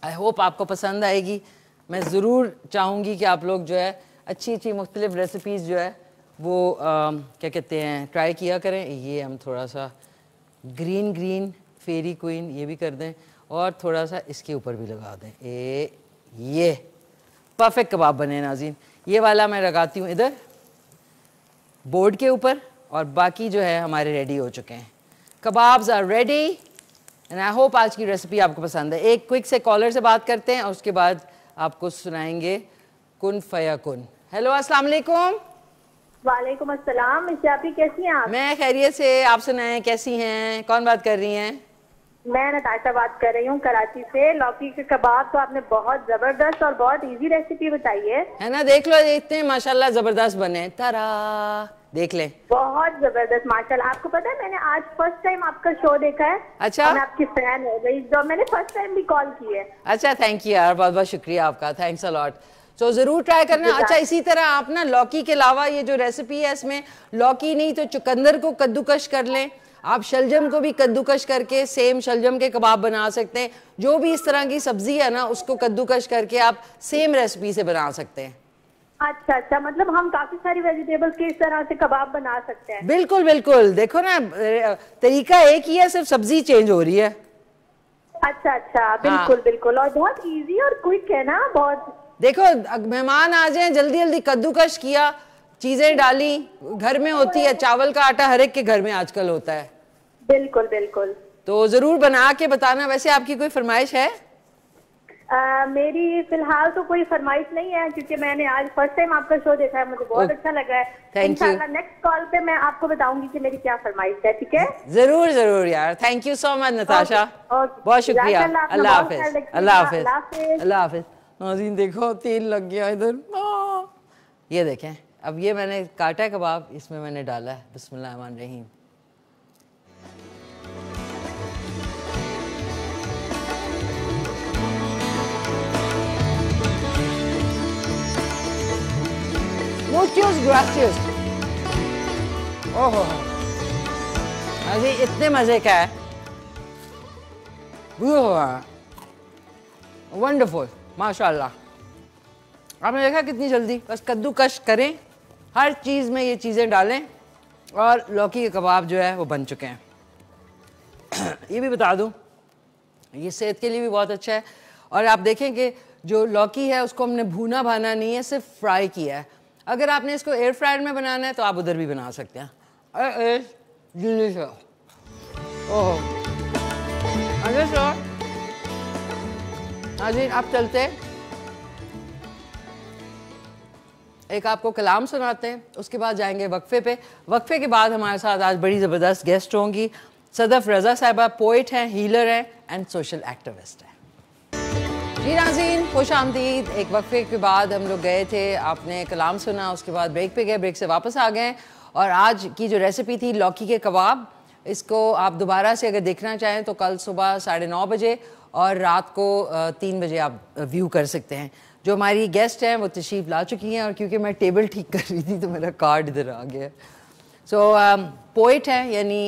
I hope आपको पसंद आएगी मैं ज़रूर चाहूँगी कि आप लोग जो है अच्छी अच्छी मुख्तलिफ रेसिपीज़ जो है वो आ, क्या कहते हैं ट्राई किया करें ये हम थोड़ा सा ग्रीन ग्रीन फेरी क्वीन ये भी कर दें और थोड़ा सा इसके ऊपर भी लगा दें ए ये परफेक्ट कबाब बने नाजीन ये वाला मैं लगाती हूँ इधर बोर्ड के ऊपर और बाकी जो है हमारे रेडी हो चुके हैं कबाब्स are ready and I hope आज की रेसिपी आपको पसंद है एक क्विक से कॉलर से बात करते हैं और उसके बाद आपको सुनाएंगे कुन फया कुन हेलो अस्सलाम वालेकुम वालेकुम अस्सलाम कैसी हैं आप मैं खैरियत से आप सुनाएं कैसी हैं कौन बात कर रही हैं मैं नताशा बात कर रही हूँ कराची से लौकी के कबाब तो आपने बहुत जबरदस्त और बहुत इजी रेसिपी बताई है है ना देख लो इतने माशाल्लाह जबरदस्त बने तरा देख ले बहुत जबरदस्त माशाल्लाह आपको पता है मैंने आज फर्स्ट टाइम आपका शो देखा है अच्छा मैं आपकी फैन हो गई जो मैंने फर्स्ट टाइम भी कॉल की है अच्छा थैंक यू यार बहुत बहुत शुक्रिया आपका थैंक्स अलॉट तो ज़रूर ट्राई करना अच्छा इसी तरह आप ना लौकी के अलावा ये जो रेसिपी है इसमें लौकी नहीं तो चुकंदर को कद्दूकश कर लें आप शलजम को भी कद्दूकश करके सेम शलजम के कबाब बना सकते हैं जो भी इस तरह की सब्जी है ना उसको कद्दूकश करके आप सेम रेसिपी से बना सकते हैं अच्छा अच्छा मतलब हम काफी सारी वेजिटेबल्स के इस तरह से कबाब बना सकते हैं बिल्कुल बिल्कुल देखो ना तरीका एक ही है सिर्फ सब्जी चेंज हो रही है अच्छा अच्छा बिल्कुल हाँ। बिल्कुल और बहुत इजी और क्विक है ना बहुत देखो मेहमान आ जाए जल्दी जल्दी कद्दूकश किया चीजें डाली घर में होती है चावल का आटा हर एक के घर में आजकल होता है बिल्कुल बिल्कुल तो जरूर बना के बताना वैसे आपकी कोई फरमाइश है आ, मेरी फिलहाल तो कोई फरमाइश नहीं है क्योंकि मैंने आज फर्स्ट टाइम आपका शो देखा है मुझे बहुत अच्छा लगा है इंशाल्लाह नेक्स्ट कॉल पे मैं आपको बताऊंगी कि मेरी क्या फरमाइश है ठीक है जरूर जरूर यार thank you so much Natasha बहुत शुक्रिया अल्लाह हाँ, हाफिज अल्लाह हाफिज अल्लाह हाफिज नाजीन देखो तेल लग गया इधर हाँ। ये देखें अब ये मैंने काटा कबाब इसमें मैंने डाला है बिस्मिल्लाह रहमान रहीम ग्रासियस ग्रासियस ओहो अजी इतने मजे का है वंडरफुल माशाल्लाह आपने देखा कितनी जल्दी बस कद्दूकश करें हर चीज़ में ये चीज़ें डालें और लौकी के कबाब जो है वो बन चुके हैं ये भी बता दूँ ये सेहत के लिए भी बहुत अच्छा है और आप देखें कि जो लौकी है उसको हमने भूना भाना नहीं है सिर्फ फ्राई किया है अगर आपने इसको एयर फ्रायर में बनाना है तो आप उधर भी बना सकते हैं जी आप चलते एक आपको कलाम सुनाते हैं उसके बाद जाएंगे वक्फे पे वक्फे के बाद हमारे साथ आज बड़ी ज़बरदस्त गेस्ट होंगी सदफ रज़ा साहबा पोइट हैं हीलर हैं एंड सोशल एक्टिविस्ट हैं जी नाजीन खुश आमदीद एक वक्फे के बाद हम लोग गए थे आपने कलाम सुना उसके बाद ब्रेक पे गए ब्रेक से वापस आ गए और आज की जो रेसिपी थी लौकी के कबाब इसको आप दोबारा से अगर देखना चाहें तो कल सुबह साढ़े नौ बजे और रात को तीन बजे आप व्यू कर सकते हैं जो हमारी गेस्ट हैं वो तशीफ ला चुकी हैं और क्योंकि मैं टेबल ठीक कर रही थी तो मेरा कार्ड इधर आ गया सो so, पोइट हैं यानी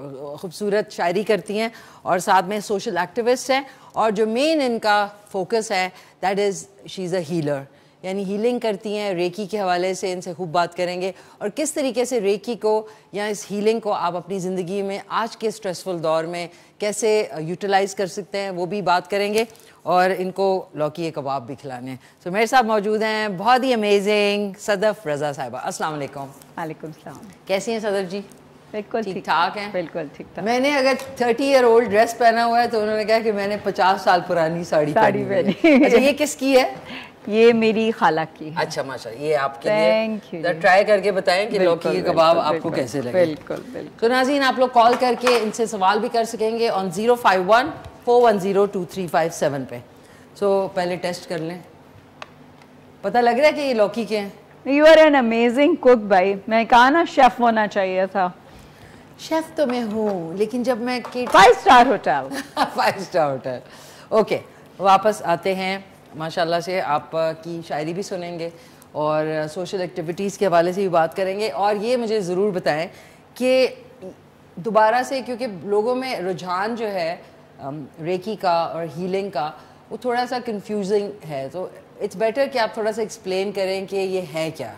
खूबसूरत शायरी करती हैं और साथ में सोशल एक्टिविस्ट हैं और जो मेन इनका फोकस है that is she is a healer यानी हीलिंग करती हैं रेकी के हवाले से इनसे खूब बात करेंगे और किस तरीके से रेकी को या इस हीलिंग को आप अपनी ज़िंदगी में आज के स्ट्रेसफुल दौर में कैसे यूटिलाइज uh, कर सकते हैं वो भी बात करेंगे और इनको लौकी कबाब भी खिलाने हैं so, सो मेरे साथ मौजूद हैं बहुत ही अमेजिंग सदफ़ रज़ा साहिबा असल वालेकुम कैसी हैं सदफ़ जी बिल्कुल ठीक ठाक है बिल्कुल ठीक ठाक मैंने अगर थर्टी ईयर ओल्ड ड्रेस पहना हुआ है तो उन्होंने कहा कि मैंने पचास साल पुरानी साड़ी साड़ी पहनी अच्छा ये किसकी है ये मेरी खाला की है अच्छा माशा ये आपके Thank लिए ट्राई करके बताएं कि लौकी के कबाब आपको कैसे लगे बिल्कुल बिल्कुल तो नाजीन आप लोग कॉल करके इनसे सवाल भी कर सकेंगे on zero five one four one zero two three five seven पे सो पहले टेस्ट कर लें पता लग रहा है कि ये लौकी के हैं you are an amazing cook भाई मैं कहा ना शेफ होना चाहिए था शेफ तो मैं हूँ लेकिन जब मैं five star hotel five star hotel okay वापस आते हैं माशाल्लाह से आपकी शायरी भी सुनेंगे और सोशल एक्टिविटीज़ के हवाले से भी बात करेंगे और ये मुझे ज़रूर बताएं कि दोबारा से क्योंकि लोगों में रुझान जो है रेकी का और हीलिंग का वो थोड़ा सा कंफ्यूजिंग है तो इट्स बेटर कि आप थोड़ा सा एक्सप्लेन करें कि ये है क्या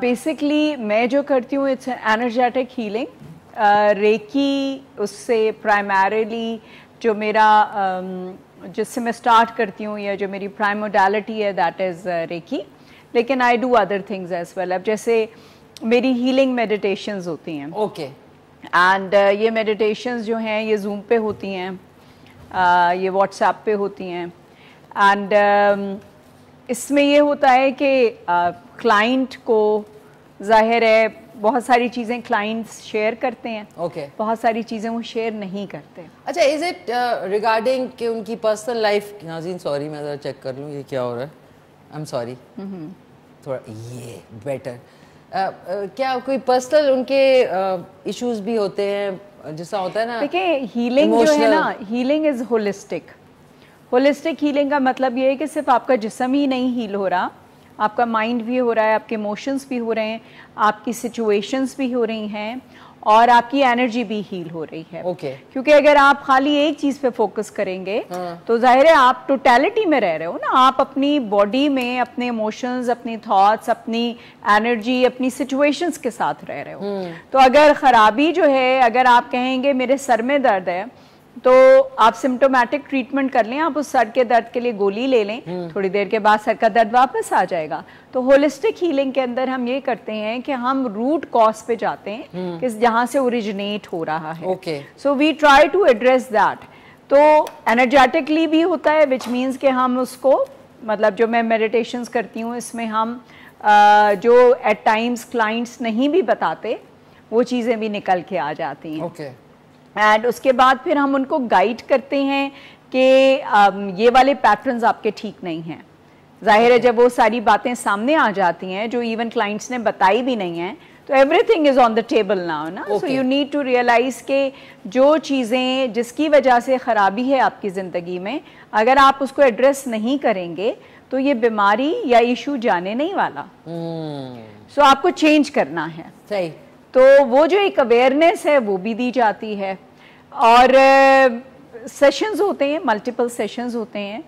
बेसिकली uh, मैं जो करती हूँ इट्स एनर्जेटिक हीलिंग रेकी उससे प्राइमरीली जो मेरा जिससे मैं स्टार्ट करती हूँ या जो मेरी प्राइम है दैट इज़ रेकी लेकिन I do other things as well अब जैसे मेरी हीलिंग मेडिटेशन होती हैं ओके एंड ये मेडिटेशन जो हैं ये जूम पे होती हैं uh, ये व्हाट्सएप पे होती हैं एंड uh, इसमें ये होता है कि क्लाइंट uh, को जाहिर है बहुत सारी चीज़ें क्लाइंट्स शेयर करते हैं ओके okay. बहुत सारी चीज़ें वो शेयर नहीं करते अच्छा इज़ इट रिगार्डिंग कि उनकी पर्सनल लाइफ नाजीन सॉरी मैं ज़रा चेक कर लूँ ये क्या हो रहा है आई एम सॉरी थोड़ा ये बेटर Uh, uh, क्या कोई पर्सनल उनके इश्यूज uh, भी होते हैं जैसा होता है ना देखिए हीलिंग जो है ना healing is holistic holistic healing का मतलब ये है कि सिर्फ आपका जिसम ही नहीं हील हो रहा आपका माइंड भी हो रहा है आपके इमोशंस भी हो रहे हैं आपकी सिचुएशंस भी हो रही हैं और आपकी एनर्जी भी हील हो रही है okay. क्योंकि अगर आप खाली एक चीज पे फोकस करेंगे हाँ. तो जाहिर है आप टोटैलिटी में रह रहे हो ना आप अपनी बॉडी में अपने इमोशंस अपने थॉट्स अपनी एनर्जी अपनी सिचुएशंस के साथ रह रहे हो हुँ. हम्म। तो अगर खराबी जो है अगर आप कहेंगे मेरे सर में दर्द है तो आप सिम्टोमेटिक ट्रीटमेंट कर लें आप उस सर के दर्द के लिए गोली ले लें हम्म। थोड़ी देर के बाद सर का दर्द वापस आ जाएगा तो होलिस्टिक हीलिंग के अंदर हम ये करते हैं कि हम रूट कॉज पे जाते हैं हम्म। कि जहाँ से ओरिजिनेट हो रहा है so we try to address that तो एनर्जेटिकली भी होता है विच मीन्स कि हम उसको मतलब जो मैं मेडिटेशंस करती हूँ इसमें हम आ, जो एट टाइम्स क्लाइंट्स नहीं भी बताते वो चीज़ें भी निकल के आ जाती हैं okay. एंड उसके बाद फिर हम उनको गाइड करते हैं कि um, ये वाले पैटर्न्स आपके ठीक नहीं हैं जाहिर है जब वो सारी बातें सामने आ जाती हैं जो इवन क्लाइंट्स ने बताई भी नहीं है तो everything is on the table now ना so you need to realize के जो चीज़ें जिसकी वजह से ख़राबी है आपकी ज़िंदगी में अगर आप उसको एड्रेस नहीं करेंगे तो ये बीमारी या इशू जाने नहीं वाला सो hmm. so, आपको चेंज करना है सही तो वो जो एक अवेयरनेस है वो भी दी जाती है और सेशंस होते हैं मल्टीपल सेशंस होते हैं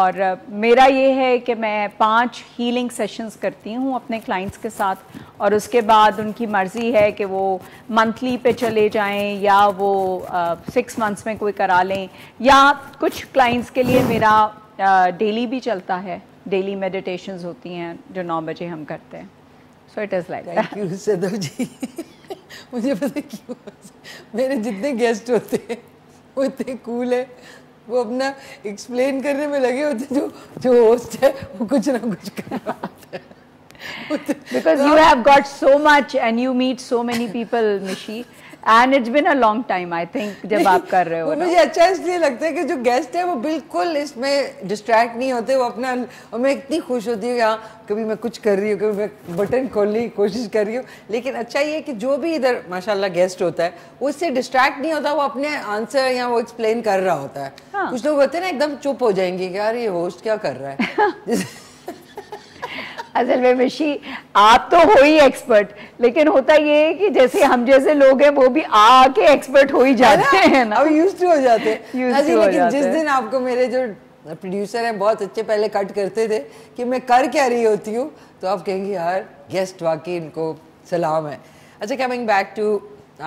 और मेरा ये है कि मैं पांच हीलिंग सेशंस करती हूँ अपने क्लाइंट्स के साथ और उसके बाद उनकी मर्ज़ी है कि वो मंथली पे चले जाएं या वो सिक्स मंथ्स में कोई करा लें या कुछ क्लाइंट्स के लिए मेरा डेली भी चलता है डेली मेडिटेशंस होती हैं जो नौ बजे हम करते हैं so it is like thank you सदव जी मुझे पता क्यों मेरे जितने गेस्ट होते हैं वो इतने कूल है वो अपना एक्सप्लेन करने में लगे होते जो जो होस्ट है वो कुछ ना कुछ कर रहा है because you have got so much and you meet so many people Mishi and it's been a long time I think जब आप कर रहे हो मुझे अच्छा इसलिए लगता है कि जो गेस्ट है वो बिल्कुल इसमें डिस्ट्रैक्ट नहीं होते वो अपना और मैं इतनी खुश होती हूँ यहाँ कभी मैं कुछ कर रही हूँ कभी मैं बटन खोलने की कोशिश कर रही हूँ लेकिन अच्छा ये कि जो भी इधर माशाल्लाह गेस्ट होता है वो इससे डिस्ट्रैक्ट नहीं होता वो अपने आंसर या वो एक्सप्लेन कर रहा होता है हाँ. कुछ लोग होते हैं ना एकदम चुप हो जाएंगे यार ये होस्ट क्या कर रहा है असल में मिशी आप तो हो ही एक्सपर्ट लेकिन होता ये है कि जैसे हम जैसे लोग हैं वो भी आके एक्सपर्ट हो ही जाते हैं ना यूज्ड हो जाते हैं लेकिन जिस दिन आपको मेरे जो प्रोड्यूसर हैं बहुत अच्छे पहले कट करते थे कि मैं कर क्या रही होती हूँ तो आप कहेंगे यार गेस्ट वाकई इनको सलाम है अच्छा कमिंग बैक टू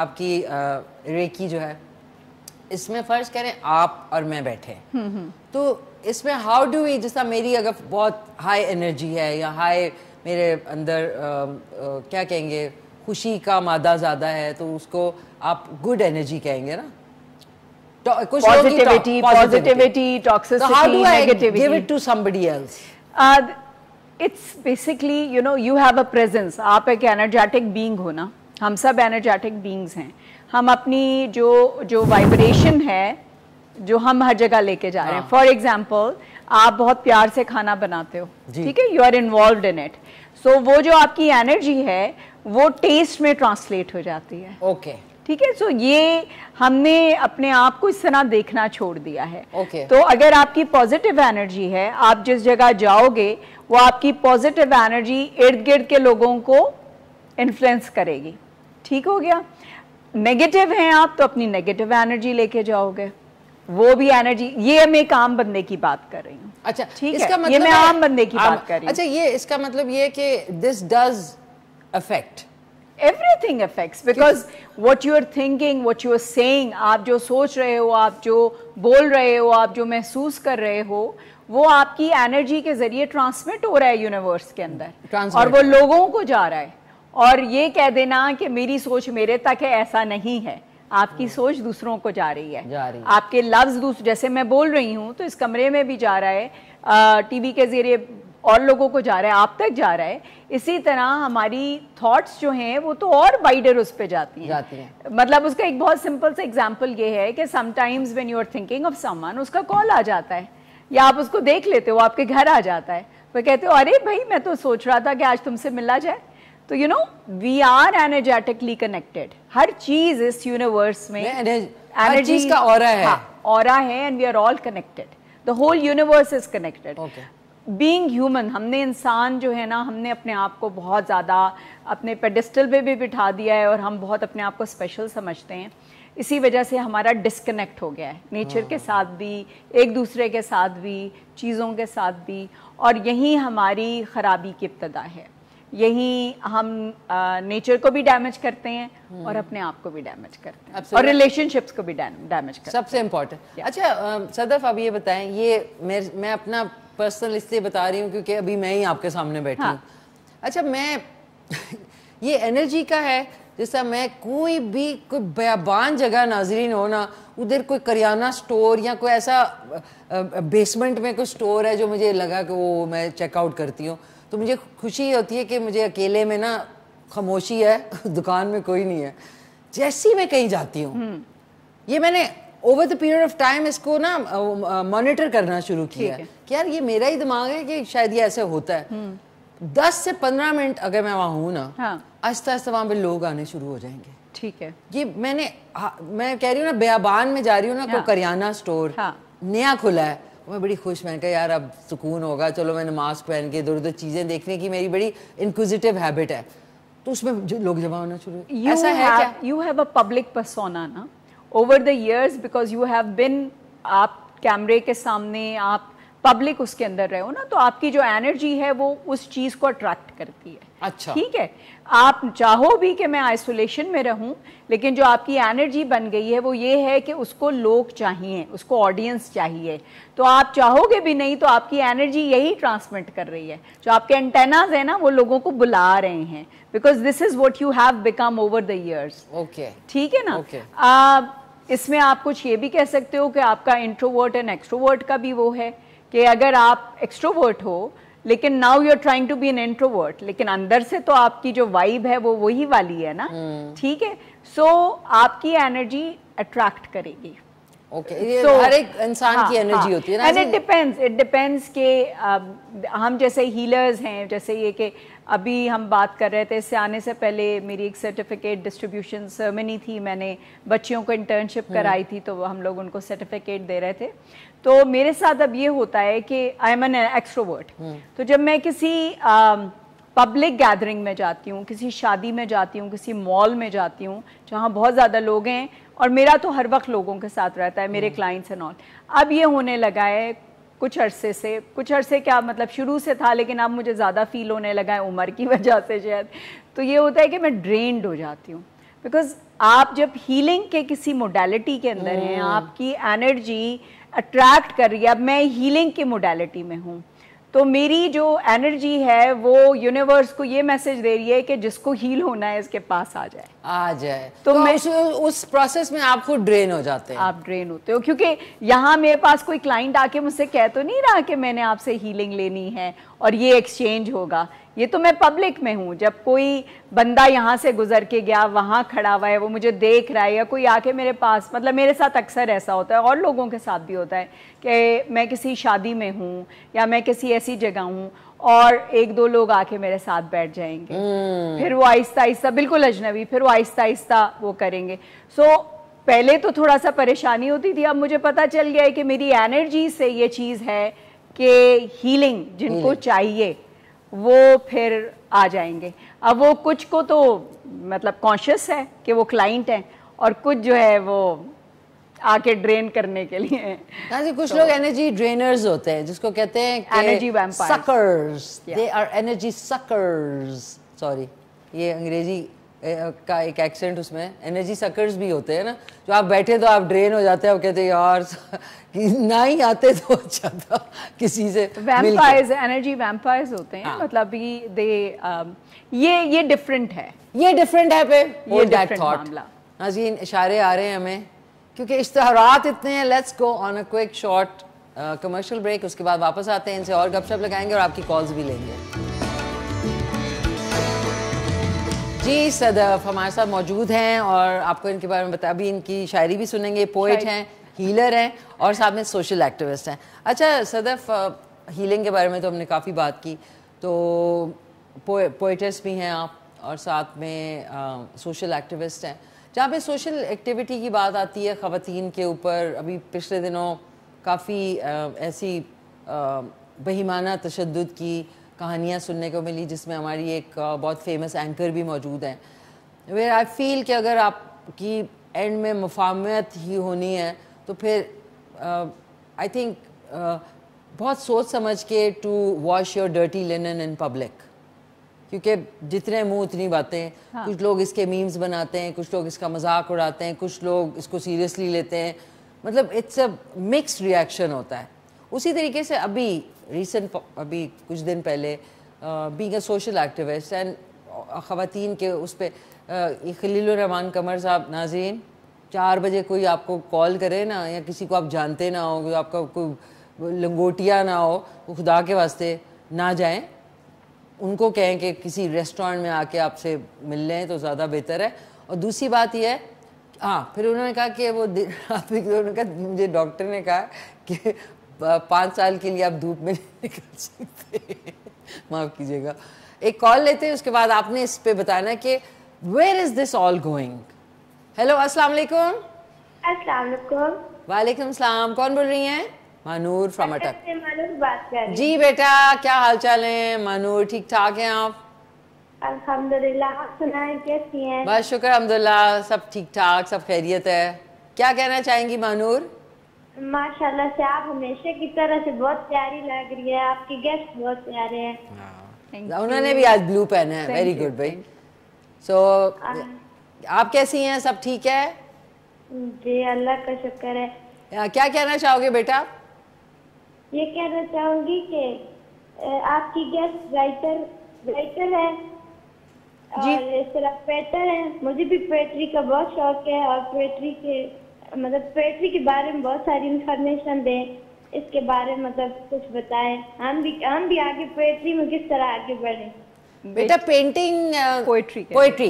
आपकी रेकी जो है इसमें फ़र्ज करें आप और मैं बैठे हम्म, हम्म। तो इसमें हाउ डू वी जैसा मेरी अगर बहुत हाई एनर्जी है या हाई मेरे अंदर आ, आ, क्या कहेंगे खुशी का मादा ज़्यादा है तो उसको आप गुड एनर्जी कहेंगे ना कुछ positivity positivity toxicity negativity give it to somebody else it's basically you know you have a presence आप एक एनर्जेटिक बीइंग हो ना हम सब एनर्जेटिक बीइंग्स हैं हम अपनी जो जो वाइब्रेशन है जो हम हर जगह लेके जा रहे हैं फॉर हाँ। एग्जाम्पल आप बहुत प्यार से खाना बनाते हो ठीक है you are involve in it so वो जो आपकी एनर्जी है वो टेस्ट में ट्रांसलेट हो जाती है ओके okay. ठीक है सो ये हमने अपने आप को इस तरह देखना छोड़ दिया है okay. तो अगर आपकी पॉजिटिव एनर्जी है आप जिस जगह जाओगे वो आपकी पॉजिटिव एनर्जी इर्द गिर्द के लोगों को इन्फ्लुएंस करेगी ठीक हो गया नेगेटिव हैं आप तो अपनी नेगेटिव एनर्जी लेके जाओगे वो भी एनर्जी ये मैं एक आम बंदे की बात कर रही हूँ अच्छा ठीक इसका है मतलब ये मैं मतलब आम बंदे की आम, बात कर रही हूँ अच्छा ये इसका मतलब ये कि this does affect everything affects because what you are thinking what you are saying आप जो सोच रहे हो आप जो बोल रहे हो आप जो महसूस कर रहे हो वो आपकी एनर्जी के जरिए ट्रांसमिट हो रहा है यूनिवर्स के अंदर और वो लोगों को जा रहा है और ये कह देना कि मेरी सोच मेरे तक है ऐसा नहीं है आपकी सोच दूसरों को जा रही है जा रही है। आपके लफ्ज जैसे मैं बोल रही हूँ तो इस कमरे में भी जा रहा है टीवी के जरिए और लोगों को जा रहा है आप तक जा रहा है इसी तरह हमारी थॉट्स जो हैं वो तो और वाइडर उस पर जाती हैं मतलब उसका एक बहुत सिंपल सा एग्जांपल ये है कि sometimes when you are thinking of someone उसका कॉल आ जाता है या आप उसको देख लेते हो आपके घर आ जाता है वो कहते हो अरे भाई मैं तो सोच रहा था कि आज तुमसे मिला जाए तो you know we are energetically connected हर चीज इस यूनिवर्स में एनर्जी का और है और हाँ, है and we are all connected the whole universe is connected being human हमने इंसान जो है ना हमने अपने आप को बहुत ज़्यादा अपने पेडिस्टल पे भी बिठा दिया है और हम बहुत अपने आप को स्पेशल समझते हैं इसी वजह से हमारा डिस्कनेक्ट हो गया है नेचर के हाँ। साथ भी एक दूसरे के साथ भी चीज़ों के साथ भी और यही हमारी ख़राबी की इब्तदा है यही हम नेचर को भी डैमेज करते हैं हम्म। और अपने आप को भी डैमेज करते हैं Absolutely. और रिलेशनशिप्स को भी डैमेज करते हैं सबसे इम्पोर्टेंट yeah. अच्छा सदफ आप ये बताएं ये मैं मैं अपना पर्सनल इसलिए बता रही हूँ क्योंकि अभी मैं ही आपके सामने बैठी हूँ हाँ. अच्छा मैं ये एनर्जी का है जैसा मैं कोई भी कोई बयाबान जगह नाजरीन होना उधर कोई करियाना स्टोर या कोई ऐसा बेसमेंट में कोई स्टोर है जो मुझे लगा कि वो मैं चेकआउट करती हूँ तो मुझे खुशी होती है कि मुझे अकेले में ना खामोशी है दुकान में कोई नहीं है जैसी मैं कहीं जाती हूँ हम्म। ये मैंने over the period of time इसको ना मॉनिटर करना शुरू किया है कि यार ये मेरा ही दिमाग है कि शायद ये ऐसे होता है हम्म। दस से पंद्रह मिनट अगर मैं वहाँ हूँ ना हाँ। आस्ता वहां वहाँ पे लोग आने शुरू हो जाएंगे ठीक है ये मैंने हाँ, मैं कह रही हूँ ना बयाबान में जा रही हूँ ना हाँ। कोई करियाना स्टोर हाँ। नया खुला है मैं बड़ी खुश मैंने कहा यार अब सुकून होगा चलो मैंने मास्क पहन के इधर उधर चीज़ें देखने की मेरी बड़ी इनक्विजिटिव हैबिट है तो उसमें लोग जमा होना शुरू ऐसा है you have a public persona ना over the years because you have been आप कैमरे के सामने आप पब्लिक उसके अंदर रहे हो ना तो आपकी जो एनर्जी है वो उस चीज़ को अट्रैक्ट करती है अच्छा ठीक है आप चाहो भी कि मैं आइसोलेशन में रहूं लेकिन जो आपकी एनर्जी बन गई है वो ये है कि उसको लोग चाहिए उसको ऑडियंस चाहिए तो आप चाहोगे भी नहीं तो आपकी एनर्जी यही ट्रांसमिट कर रही है जो आपके एंटेनाज हैं ना वो लोगों को बुला रहे हैं because this is what you have become over the years okay ठीक है ना okay. इसमें आप कुछ ये भी कह सकते हो कि आपका इंट्रोवर्ट एंड एक्सट्रोवर्ट का भी वो है कि अगर आप एक्सट्रोवर्ट हो लेकिन now you are trying to be an introvert लेकिन अंदर से तो आपकी जो वाइब है वो वही वाली है ना हम्म। ठीक है सो आपकी एनर्जी अट्रैक्ट करेगी ओके okay. so, हर एक इंसान हाँ, की एनर्जी हाँ। होती है and it depends it depends के हम जैसे हीलर्स हैं जैसे ये कि अभी हम बात कर रहे थे इससे आने से पहले मेरी एक सर्टिफिकेट डिस्ट्रीब्यूशन सर्मनी थी मैंने बच्चियों को इंटर्नशिप हम्म। कराई थी तो हम लोग उनको सर्टिफिकेट दे रहे थे तो मेरे साथ अब ये होता है कि आई एम एन एक्सट्रोवर्ट तो जब मैं किसी पब्लिक um, गैदरिंग में जाती हूँ किसी शादी में जाती हूँ किसी मॉल में जाती हूँ जहाँ बहुत ज़्यादा लोग हैं और मेरा तो हर वक्त लोगों के साथ रहता है मेरे क्लाइंट्स एंड ऑल अब ये होने लगा है कुछ अरसे से कुछ अरसे क्या मतलब शुरू से था लेकिन अब मुझे ज़्यादा फील होने लगा है उम्र की वजह से शायद तो ये होता है कि मैं ड्रेनड हो जाती हूँ बिकॉज आप जब हीलिंग के किसी मोडेलिटी के अंदर हैं हम्म। आपकी एनर्जी अट्रैक्ट कर रही है अब मैं हीलिंग की मोडालिटी में हूँ तो मेरी जो एनर्जी है वो यूनिवर्स को ये मैसेज दे रही है कि जिसको हील होना है इसके पास आ जाए आ जाए तो, तो मैं उस प्रोसेस में आप खुद ड्रेन हो जाते हैं आप ड्रेन होते हो क्योंकि यहाँ मेरे पास कोई क्लाइंट आके मुझसे कह तो नहीं रहा कि मैंने आपसे हीलिंग लेनी है और ये एक्सचेंज होगा ये तो मैं पब्लिक में हूँ जब कोई बंदा यहाँ से गुजर के गया वहाँ खड़ा हुआ है वो मुझे देख रहा है या कोई आके मेरे पास मतलब मेरे साथ अक्सर ऐसा होता है और लोगों के साथ भी होता है कि मैं किसी शादी में हूँ या मैं किसी ऐसी जगह हूँ और एक दो लोग आके मेरे साथ बैठ जाएंगे हम्म। फिर वो आहिस्ता आहिस्ता बिल्कुल अजनबी फिर वो आहिस्ता आहिस्ता वो करेंगे सो पहले तो थोड़ा सा परेशानी होती थी अब मुझे पता चल गया है कि मेरी एनर्जी से ये चीज़ है कि हीलिंग जिनको हम्म। चाहिए वो फिर आ जाएंगे अब वो कुछ को तो मतलब कॉन्शियस है कि वो क्लाइंट हैं और कुछ जो है वो आके ड्रेन करने के लिए हाँ जी कुछ so, तो लोग एनर्जी ड्रेनर्स होते हैं जिसको कहते हैं energy suckers they are energy suckers sorry ये अंग्रेजी का एक एक्सेंट उसमें एनर्जी सकर्स भी होते हैं ना जो आप बैठे तो आप ड्रेन हो जाते हैं और कहते हैं यार ना ही आते तो अच्छा था किसी से वैम्पायर्स एनर्जी वैम्पायर्स होते हैं हाँ. मतलब भी दे um, ये ये डिफरेंट है ये डिफरेंट है पे ये डिफरेंट मामला नाजीन हाँ इशारे आ रहे हैं हमें क्योंकि इश्तहारात इतने हैं let's go on a quick short commercial break उसके बाद वापस आते हैं इनसे और गपशप लगाएंगे और आपकी कॉल्स भी लेंगे जी सदफ हमारे साथ मौजूद हैं और आपको इनके बारे में बता अभी इनकी शायरी भी सुनेंगे पोइट हैं हीलर हैं और साथ में सोशल एक्टिविस्ट हैं अच्छा सदफ हीलिंग के बारे में तो हमने काफ़ी बात की तो पोइटर्स भी हैं आप और साथ में सोशल एक्टिविस्ट हैं जहाँ पे सोशल एक्टिविटी की बात आती है ख़वान के ऊपर अभी पिछले दिनों काफ़ी ऐसी बहिमाना तशद की कहानियाँ सुनने को मिली जिसमें हमारी एक बहुत फेमस एंकर भी मौजूद हैं वेर आई फील कि अगर आपकी एंड में मुफामत ही होनी है तो फिर आई uh, थिंक uh, बहुत सोच समझ के to wash your dirty linen in public क्योंकि जितने मुंह उतनी बातें हाँ. कुछ लोग इसके मीम्स बनाते हैं कुछ लोग इसका मजाक उड़ाते हैं कुछ लोग इसको सीरियसली लेते हैं मतलब इट्स अ मिक्स रिएक्शन होता है उसी तरीके से अभी रिसेंट अभी कुछ दिन पहले being a social activist and ख़वान के उस पर uh, खलील रहमान कमर साहब नाजीन चार बजे कोई आपको कॉल करे ना या किसी को आप जानते ना हो कोई आपका कोई लंगोटिया ना हो वो खुदा के वास्ते ना जाए उनको कहें कि किसी रेस्टोरेंट में आके आपसे मिल लें तो ज़्यादा बेहतर है और दूसरी बात यह है हाँ फिर उन्होंने कहा कि वो आप उन्होंने कहा मुझे डॉक्टर ने कहा कि पाँच साल के लिए आप धूप में निकल सकते माफ़ कीजिएगा एक कॉल लेते हैं उसके बाद आपने इस पर बताना कि where is this all going hello अस्सलाम वालेकुम अस्सलाम वालेकुम वालेकुम सलाम कौन बोल रही हैं मानूर फ्रॉम अटक बात कर रही जी बेटा क्या हाल चाल है मानूर ठीक ठाक हैं आप अल्हम्दुलिल्लाह आप सुनाएं कैसी हैं बस शुक्र अल्हम्दुलिल्लाह सब ठीक ठाक सब खैरियत है क्या कहना चाहेंगी मानूर माशाल्लाह से आप हमेशा की तरह से बहुत प्यारी लग रही है आपके गेस्ट बहुत प्यारे हैं हाँ। उन्होंने भी आज ब्लू पहना है वेरी गुड भाई सो आप कैसी हैं सब ठीक है जी अल्लाह का शुक्र है क्या कहना चाहोगे बेटा ये कहना चाहूंगी कि आपकी गेस्ट राइटर राइटर है जी और पेटर है मुझे भी पोएट्री का बहुत शौक है और पोएट्री के मतलब पोएट्री के बारे में बहुत सारी इंफॉर्मेशन दे इसके बारे में मतलब कुछ बताएं हम भी हम भी आगे पोएट्री में किस तरह आगे बढ़े बेटा पेंटिंग पोइट्री पोइट्री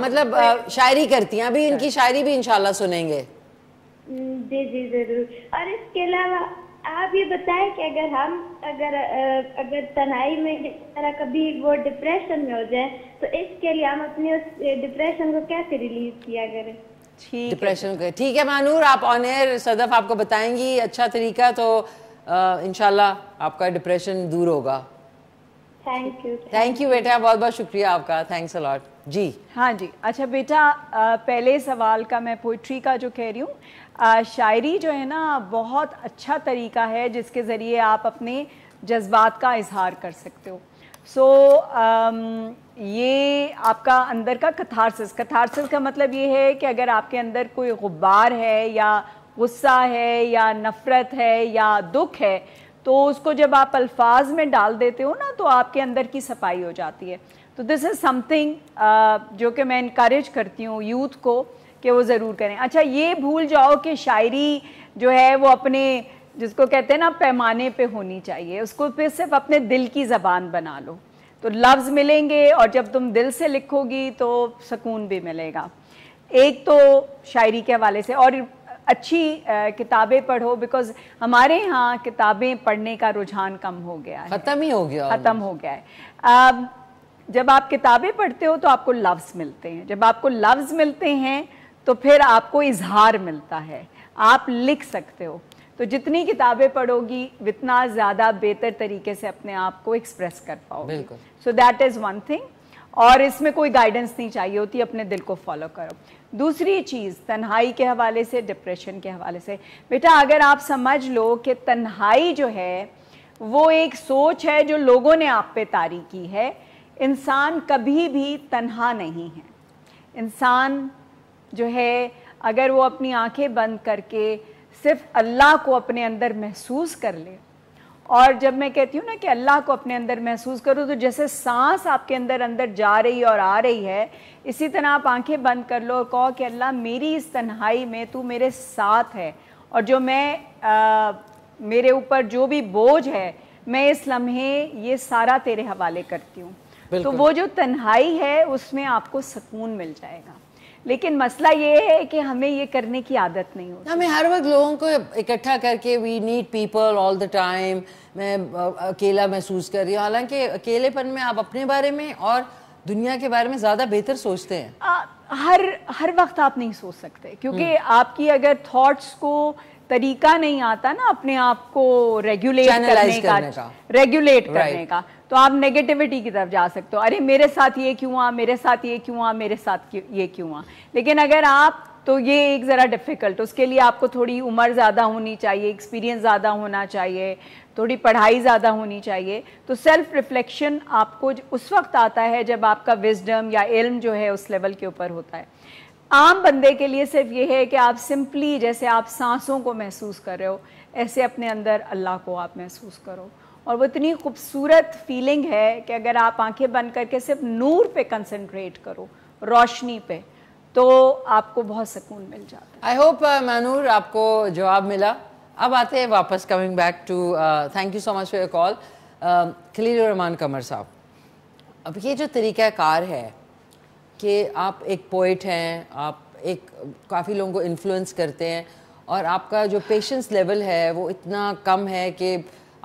मतलब uh, शायरी करती हैं अभी इनकी शायरी भी इंशाल्लाह सुनेंगे हम्म, जी जी जरूर और इसके अलावा आप ये बताएं कि अगर हम अगर अगर तनाई में तरह कभी वो डिप्रेशन में हो जाए तो इसके लिए हम अपने उस डिप्रेशन को कैसे रिलीज किया करें डिप्रेशन के ठीक है मानूर आप ऑन एयर सदफ आपको बताएंगी अच्छा तरीका तो इनशाला आपका डिप्रेशन दूर होगा थैंक यू थैंक यू बेटा बहुत बहुत शुक्रिया आपका थैंक्स अलॉट जी हाँ जी अच्छा बेटा पहले सवाल का मैं पोइट्री का जो कह रही हूँ शायरी जो है ना बहुत अच्छा तरीका है जिसके ज़रिए आप अपने जज्बात का इजहार कर सकते हो सो so, um, ये आपका अंदर का कथारसिस कथारसिस का मतलब ये है कि अगर आपके अंदर कोई गुब्बार है या गुस्सा है या नफ़रत है या दुख है तो उसको जब आप अल्फाज में डाल देते हो ना तो आपके अंदर की सफाई हो जाती है तो दिस इज़ समथिंग जो कि मैं इनक्रेज करती हूँ यूथ को कि वो ज़रूर करें अच्छा ये भूल जाओ कि शायरी जो है वो अपने जिसको कहते हैं ना पैमाने पे होनी चाहिए उसको फिर सिर्फ अपने दिल की ज़बान बना लो तो लफ्ज़ मिलेंगे और जब तुम दिल से लिखोगी तो सुकून भी मिलेगा एक तो शायरी के हवाले से और अच्छी किताबें पढ़ो बिकॉज हमारे यहाँ किताबें पढ़ने का रुझान कम हो गया है ख़त्म ही हो गया ख़त्म हो गया है uh, जब आप किताबें पढ़ते हो तो आपको लफ्ज़ मिलते हैं जब आपको लफ्ज़ मिलते हैं तो फिर आपको इजहार मिलता है आप लिख सकते हो तो जितनी किताबें पढ़ोगी उतना ज़्यादा बेहतर तरीके से अपने आप को एक्सप्रेस कर पाओगे so that is one thing और इसमें कोई गाइडेंस नहीं चाहिए होती अपने दिल को फॉलो करो दूसरी चीज़ तन्हाई के हवाले से डिप्रेशन के हवाले से बेटा अगर आप समझ लो कि तन्हाई जो है वो एक सोच है जो लोगों ने आप पे तारी की है इंसान कभी भी तन्हा नहीं है इंसान जो है अगर वो अपनी आंखें बंद करके सिर्फ अल्लाह को अपने अंदर महसूस कर ले और जब मैं कहती हूँ ना कि अल्लाह को अपने अंदर महसूस करो तो जैसे सांस आपके अंदर अंदर जा रही और आ रही है इसी तरह आप आंखें बंद कर लो और कहो कि अल्लाह मेरी इस तन्हाई में तू मेरे साथ है और जो मैं आ, मेरे ऊपर जो भी बोझ है मैं इस लम्हे ये सारा तेरे हवाले करती हूँ तो वो जो तन्हाई है उसमें आपको सुकून मिल जाएगा लेकिन मसला ये है कि हमें ये करने की आदत नहीं होती हमें हर वक्त लोगों को इकट्ठा करके we need people all the time मैं अकेला महसूस कर रही हूँ हालांकि अकेलेपन में आप अपने बारे में और दुनिया के बारे में ज़्यादा बेहतर सोचते हैं आ, हर हर वक्त आप नहीं सोच सकते क्योंकि हम्म। आपकी अगर थॉट्स को तरीका नहीं आता ना अपने आप को रेगुलेट करने, करने का रेगुलेट करने का तो आप नेगेटिविटी की तरफ जा सकते हो अरे मेरे साथ ये क्यों हुआ मेरे साथ ये क्यों हुआ मेरे साथ ये क्यों हुआ लेकिन अगर आप तो ये एक ज़रा डिफ़िकल्ट उसके लिए आपको थोड़ी उम्र ज़्यादा होनी चाहिए एक्सपीरियंस ज़्यादा होना चाहिए थोड़ी पढ़ाई ज़्यादा होनी चाहिए तो सेल्फ रिफ्लेक्शन आपको उस वक्त आता है जब आपका विजडम या इल्म जो है उस लेवल के ऊपर होता है आम बंदे के लिए सिर्फ ये है कि आप सिंपली जैसे आप सांसों को महसूस कर रहे हो ऐसे अपने अंदर अल्लाह को आप महसूस करो और वो इतनी खूबसूरत फीलिंग है कि अगर आप आंखें बंद करके सिर्फ नूर पे कंसंट्रेट करो रोशनी पे तो आपको बहुत सुकून मिल जाता है आई होप मैनूर आपको जवाब मिला अब आते हैं वापस coming back to thank you so much for your call Khalil Rahman Qamar साहब अब ये जो तरीका कार है कि आप एक पोइट हैं आप एक काफ़ी लोगों को इन्फ्लुएंस करते हैं और आपका जो पेशेंस लेवल है वो इतना कम है कि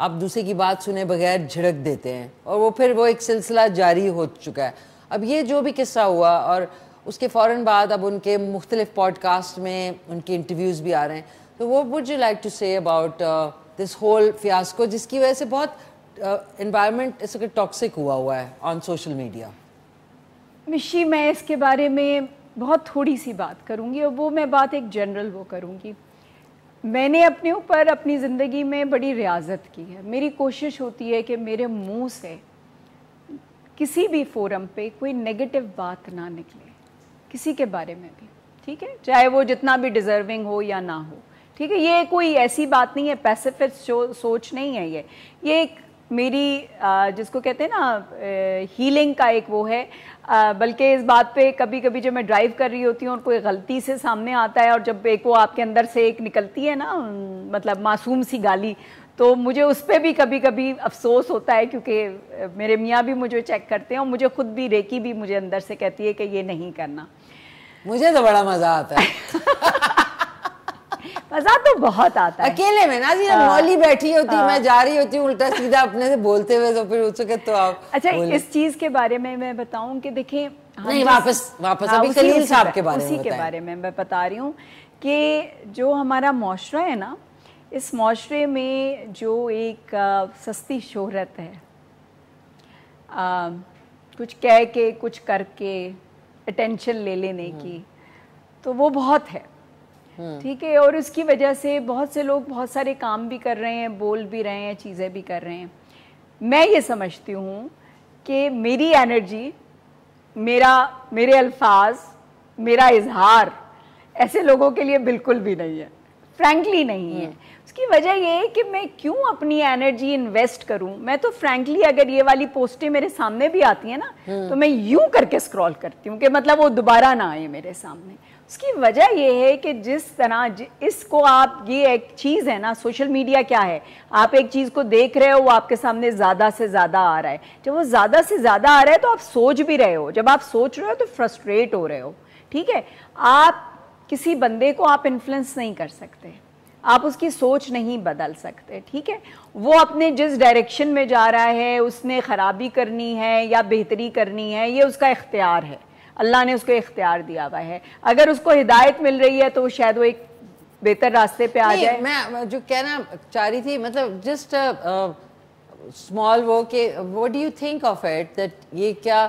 आप दूसरे की बात सुने बगैर झिड़क देते हैं और वो फिर वो एक सिलसिला जारी हो चुका है अब ये जो भी किस्सा हुआ और उसके फ़ौर बाद अब उनके मुख्तलिफ पॉडकास्ट में उनके इंटरव्यूज़ भी आ रहे हैं तो वो would you like to say about this whole fiasco जिसकी वजह से बहुत इन्वायरमेंट uh, इसके टॉक्सिक हुआ हुआ है ऑन सोशल मीडिया मिशी मैं इसके बारे में बहुत थोड़ी सी बात करूँगी और वो मैं बात एक जनरल वो करूँगी मैंने अपने ऊपर अपनी ज़िंदगी में बड़ी रियाजत की है मेरी कोशिश होती है कि मेरे मुंह से किसी भी फोरम पे कोई नेगेटिव बात ना निकले किसी के बारे में भी ठीक है चाहे वो जितना भी डिज़र्विंग हो या ना हो ठीक है ये कोई ऐसी बात नहीं है पैसिफिक सोच नहीं है ये ये एक मेरी जिसको कहते हैं ना हीलिंग का एक वो है बल्कि इस बात पे कभी कभी जब मैं ड्राइव कर रही होती हूँ और कोई गलती से सामने आता है और जब एक वो आपके अंदर से एक निकलती है ना मतलब मासूम सी गाली तो मुझे उस पर भी कभी कभी अफसोस होता है क्योंकि मेरे मियाँ भी मुझे चेक करते हैं और मुझे खुद भी रेकी भी मुझे अंदर से कहती है कि ये नहीं करना मुझे तो बड़ा मज़ा आता है मजा तो बहुत आता है अकेले में ना जी हाँ। मौली बैठी होती हाँ। मैं जा रही होती हूँ उल्टा सीधा अपने से बोलते हुए तो फिर उसके तो आप अच्छा इस चीज के बारे में मैं बताऊँ की देखें हाँ नहीं वापस वापस अभी कलील साहब के बारे उसी के बारे में मैं बता रही हूँ कि जो हमारा माशरा है ना इस माशरे में जो एक सस्ती शोहरत है आ, कुछ कह के कुछ करके अटेंशन ले लेने हम्म। की तो वो बहुत है हम्म। ठीक है और उसकी वजह से बहुत से लोग बहुत सारे काम भी कर रहे हैं बोल भी रहे हैं चीज़ें भी कर रहे हैं मैं ये समझती हूँ कि मेरी एनर्जी मेरा मेरे अल्फाज मेरा इजहार ऐसे लोगों के लिए बिल्कुल भी नहीं है फ्रैंकली नहीं है हम्म। उसकी वजह ये है कि मैं क्यों अपनी एनर्जी इन्वेस्ट करूं मैं तो फ्रैंकली अगर ये वाली पोस्टें मेरे सामने भी आती है ना हम्म। तो मैं यूं करके स्क्रॉल करती हूँ कि मतलब वो दोबारा ना आए मेरे सामने उसकी वजह यह है कि जिस तरह इसको आप ये एक चीज़ है ना सोशल मीडिया क्या है आप एक चीज़ को देख रहे हो वो आपके सामने ज़्यादा से ज़्यादा आ रहा है जब वो ज़्यादा से ज़्यादा आ रहा है तो आप सोच भी रहे हो जब आप सोच रहे हो तो फ्रस्ट्रेट हो रहे हो ठीक है आप किसी बंदे को आप इन्फ्लुएंस नहीं कर सकते आप उसकी सोच नहीं बदल सकते ठीक है वो अपने जिस डायरेक्शन में जा रहा है उसने ख़राबी करनी है या बेहतरी करनी है ये उसका इख्तियार है अल्लाह ने उसको इख्तियार दिया हुआ है अगर उसको हिदायत मिल रही है तो वो शायद वो एक बेहतर रास्ते पे आ जाए मैं जो कहना चाह रही थी मतलब जस्ट स्मॉल uh, uh, वो के what do you think of it that ये क्या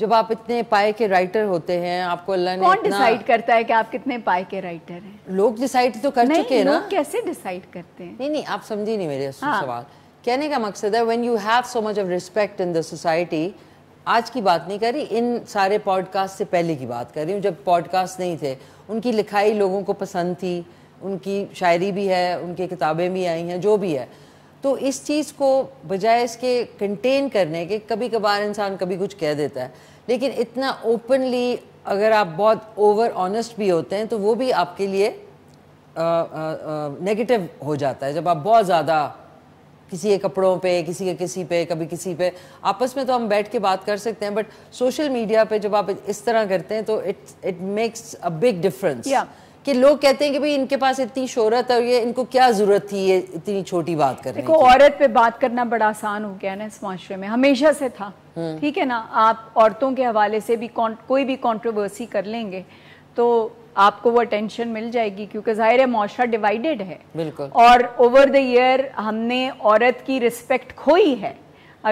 जब आप इतने पाए के राइटर होते हैं आपको अल्लाह ने कौन डिसाइड करता है कि आप कितने पाए के राइटर हैं लोग डिसाइड तो कर चुके हैं ना लोग कैसे डिसाइड करते हैं नहीं नहीं आप समझी नहीं मेरे हाँ. सवाल कहने का मकसद है when you have so much of respect in the society आज की बात नहीं कर रही इन सारे पॉडकास्ट से पहले की बात कर रही हूँ जब पॉडकास्ट नहीं थे उनकी लिखाई लोगों को पसंद थी उनकी शायरी भी है उनकी किताबें भी आई हैं जो भी है तो इस चीज़ को बजाय इसके कंटेन करने के कभी कभार इंसान कभी कुछ कह देता है लेकिन इतना ओपनली अगर आप बहुत ओवर ऑनेस्ट भी होते हैं तो वो भी आपके लिए नेगेटिव हो जाता है जब आप बहुत ज़्यादा किसी के कपड़ों पे किसी के किसी पे कभी किसी पे आपस में तो हम बैठ के बात कर सकते हैं बट सोशल मीडिया पे जब आप इस तरह करते हैं तो it it makes a big difference कि लोग कहते हैं कि भाई इनके पास इतनी शोहरत है और ये इनको क्या जरूरत थी ये इतनी छोटी बात करने देखो औरत पे बात करना बड़ा आसान हो गया ना इस माशरे में हमेशा से था हम्म। ठीक है ना आप औरतों के हवाले से भी कोई भी कंट्रोवर्सी कर लेंगे तो आपको वो अटेंशन मिल जाएगी क्योंकि जाहिर है माशरा डिवाइडेड है बिल्कुल और ओवर द ईयर हमने औरत की रिस्पेक्ट खोई है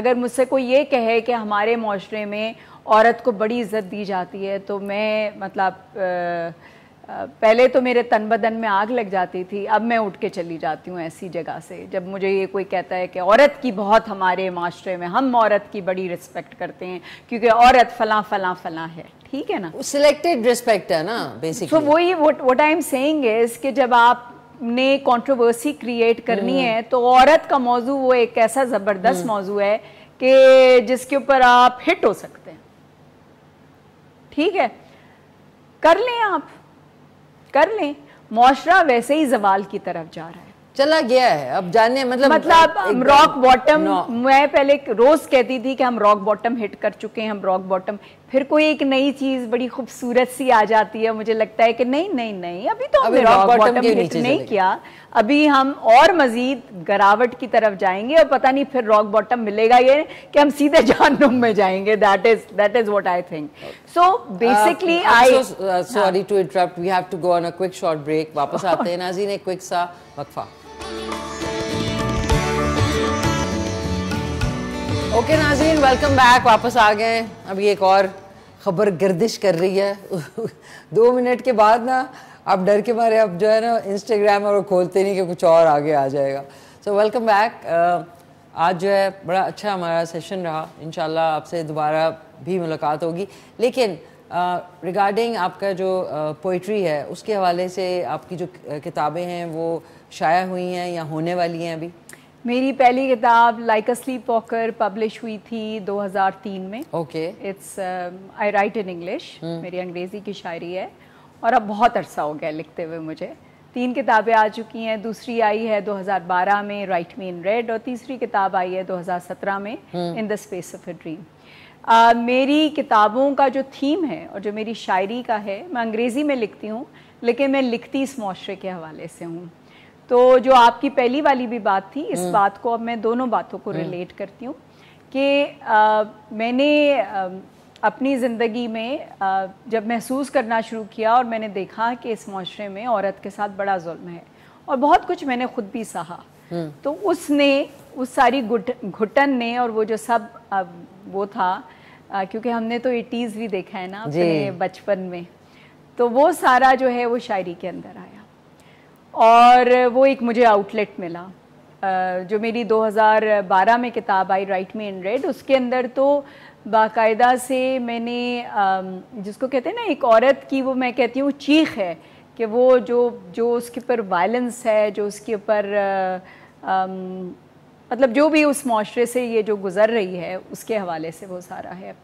अगर मुझसे कोई ये कहे कि हमारे माशरे में औरत को बड़ी इज्जत दी जाती है तो मैं मतलब आ, पहले तो मेरे तन बदन में आग लग जाती थी अब मैं उठ के चली जाती हूँ ऐसी जगह से जब मुझे ये कोई कहता है कि औरत की बहुत हमारे माशरे में हम औरत की बड़ी रिस्पेक्ट करते हैं क्योंकि औरत फला फला फला है ठीक है ना सिलेक्टेड रिस्पेक्ट है ना बेसिकली तो वो वही what I am saying is कि जब आप ने कंट्रोवर्सी क्रिएट करनी हम्म। है तो औरत का मौजू वो एक ऐसा ज़बरदस्त हम्म। मौजू है कि जिसके ऊपर आप हिट हो सकते हैं ठीक है कर लें आप कर लें मुआरा वैसे ही जवाल की तरफ जा रहा है चला गया है अब जाने मतलब मतलब हम रॉक बॉटम मैं पहले रोज कहती थी कि हम रॉक बॉटम हिट कर चुके हैं हम रॉक बॉटम फिर कोई एक नई चीज बड़ी खूबसूरत सी आ जाती है मुझे लगता है कि नहीं नहीं नहीं अभी तो हमने रॉक बॉटम हिट नहीं किया अभी हम और मजीद गरावट की तरफ जाएंगे और पता नहीं फिर रॉक बॉटम मिलेगा ये कि हम सीधे जहनुम में जाएंगे that is that is what I think so basically I sorry to interrupt we have to go on a quick short break वापस आते हैं नाजी ने क्विक सा वक्फा okay okay, Nazeen welcome back वापस आ गए अभी एक और खबर गर्दिश कर रही है दो मिनट के बाद ना आप डर के मारे आप जो है ना इंस्टाग्राम और खोलते नहीं कि कुछ और आगे आ जाएगा सो वेलकम बैक आज जो है बड़ा अच्छा हमारा सेशन रहा इन आपसे दोबारा भी मुलाकात होगी लेकिन रिगार्डिंग uh, आपका जो पोइट्री uh, है उसके हवाले से आपकी जो uh, किताबें हैं वो शाया हुई हैं या होने वाली हैं अभी मेरी पहली किताब like a sleepwalker publish हुई थी 2003 में okay it's I write in English मेरी अंग्रेज़ी की शायरी है और अब बहुत अरसा हो गया लिखते हुए मुझे तीन किताबें आ चुकी हैं दूसरी आई है 2012 में राइट मी इन रेड और तीसरी किताब आई है 2017 में in the space of a dream मेरी किताबों का जो थीम है और जो मेरी शायरी का है मैं अंग्रेज़ी में लिखती हूँ लेकिन मैं लिखती इस माशरे के हवाले से हूँ तो जो आपकी पहली वाली भी बात थी इस हम्म। बात को अब मैं दोनों बातों को रिलेट हम्म। करती हूँ कि मैंने आ, अपनी ज़िंदगी में आ, जब महसूस करना शुरू किया और मैंने देखा कि इस माशरे में औरत के साथ बड़ा जुल्म है और बहुत कुछ मैंने खुद भी सहा हम्म। तो उसने उस सारी घुटन ने और वो जो सब आ, वो था आ, क्योंकि हमने तो एटीज़ भी देखा है ना अपने बचपन में तो वो सारा जो है वो शायरी के अंदर आया और वो एक मुझे आउटलेट मिला जो मेरी 2012 में किताब आई राइट मी इन रेड उसके अंदर तो बाकायदा से मैंने जिसको कहते हैं ना एक औरत की वो मैं कहती हूँ चीख है कि वो जो जो उसके ऊपर वायलेंस है जो उसके ऊपर मतलब जो भी उस माशरे से ये जो गुज़र रही है उसके हवाले से वो सारा है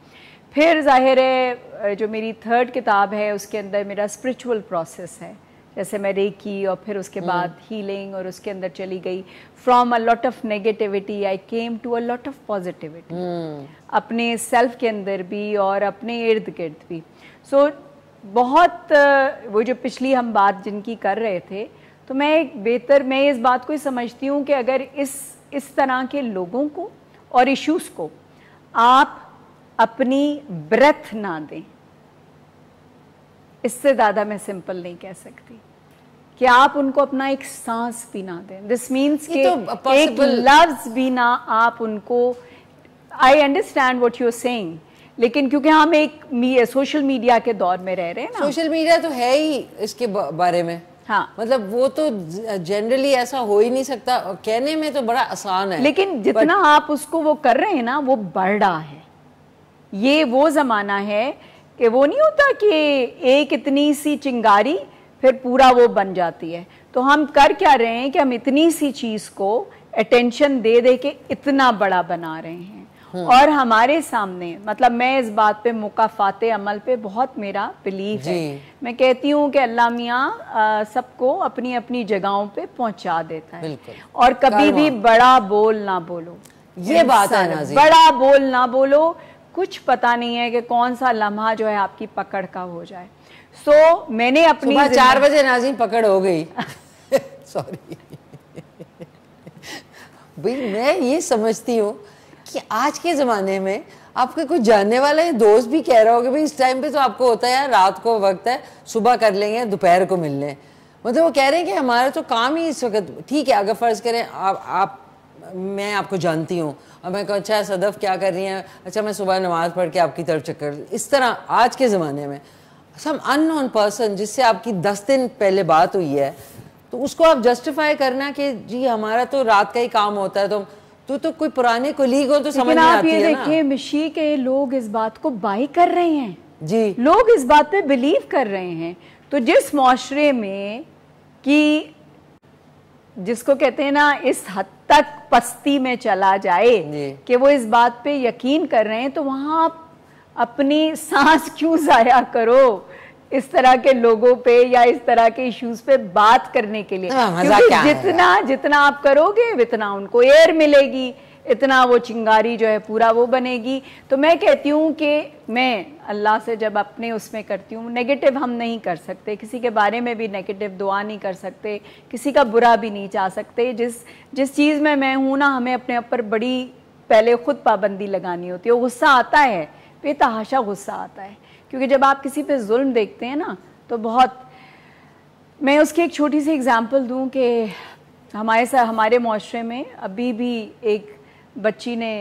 फिर जाहिर है जो मेरी थर्ड किताब है उसके अंदर मेरा स्पिरिचुअल प्रोसेस है जैसे मैं रेकी और फिर उसके हम्म। बाद हीलिंग और उसके अंदर चली गई from a lot of negativity I came to a lot of positivity अपने सेल्फ के अंदर भी और अपने इर्द गिर्द भी सो so, बहुत वो जो पिछली हम बात जिनकी कर रहे थे तो मैं एक बेहतर मैं इस बात को ही समझती हूँ कि अगर इस इस तरह के लोगों को और इश्यूज़ को आप अपनी ब्रेथ ना दें इससे ज़्यादा मैं सिंपल नहीं कह सकती कि आप उनको अपना एक सांस भी ना दें दिस मीन्स तो कि तो एक लफ्ज भी ना आप उनको I understand what you're saying लेकिन क्योंकि हम एक सोशल मीडिया के दौर में रह रहे हैं ना सोशल मीडिया तो है ही इसके बारे में हाँ मतलब वो तो जनरली ऐसा हो ही नहीं सकता कहने में तो बड़ा आसान है लेकिन जितना आप उसको वो कर रहे हैं ना वो बढ़ रहा है ये वो जमाना है कि वो नहीं होता कि एक इतनी सी चिंगारी फिर पूरा वो बन जाती है तो हम कर क्या रहे हैं कि हम इतनी सी चीज़ को अटेंशन दे दे के इतना बड़ा बना रहे हैं हम्म। और हमारे सामने मतलब मैं इस बात पे मुकाफात अमल पे बहुत मेरा बिलीव है मैं कहती हूँ कि अल्लाह मियाँ सबको अपनी अपनी जगहों पे पहुँचा देता है और कभी भी बड़ा बोल ना बोलो ये बात है बड़ा बोल ना बोलो कुछ पता नहीं है कि कौन सा लम्हा जो है आपकी पकड़ का हो जाए सो so, मैंने अपनी चार बजे नाजिम पकड़ हो गई सॉरी भाई मैं ये समझती हूँ कि आज के ज़माने में आपके कुछ जानने वाले दोस्त भी कह रहे हो कि भाई इस टाइम पे तो आपको होता है रात को वक्त है सुबह कर लेंगे दोपहर को मिल लें मतलब वो कह रहे हैं कि हमारा तो काम ही इस वक्त ठीक है अगर फ़र्ज़ करें आप आप मैं आपको जानती हूँ और मैं कहूँ अच्छा सदफ़ क्या कर रही हैं अच्छा मैं सुबह नमाज़ पढ़ के आपकी तरफ चक्कर इस तरह आज के ज़माने में सम अननोन पर्सन जिससे आपकी दस दिन पहले बात हुई है तो उसको आप जस्टिफाई करना कि जी हमारा तो रात का ही काम होता है तो तो तो कोई पुराने कोलीग हो तो समझ में आती है ना आप ये देखिए मिशी के लोग इस बात को बाई कर रहे हैं जी लोग इस बात पे बिलीव कर रहे हैं तो जिस माशरे में कि जिसको कहते हैं ना इस हद तक पस्ती में चला जाए कि वो इस बात पे यकीन कर रहे हैं तो वहां आप अपनी सांस क्यों ज़ाया करो इस तरह के लोगों पे या इस तरह के इश्यूज पे बात करने के लिए आ, हाँ, जितना जितना आप करोगे उतना उनको एयर मिलेगी इतना वो चिंगारी जो है पूरा वो बनेगी तो मैं कहती हूँ कि मैं अल्लाह से जब अपने उसमें करती हूँ नेगेटिव हम नहीं कर सकते किसी के बारे में भी नेगेटिव दुआ नहीं कर सकते किसी का बुरा भी नहीं चाह सकते जिस जिस चीज़ में मैं हूँ ना हमें अपने ऊपर बड़ी पहले खुद पाबंदी लगानी होती है गुस्सा आता है बेतहाशा गुस्सा आता है क्योंकि जब आप किसी पे जुल्म देखते हैं ना तो बहुत मैं उसकी एक छोटी सी एग्ज़ाम्पल दूं कि हमारे साथ हमारे माशरे में अभी भी एक बच्ची ने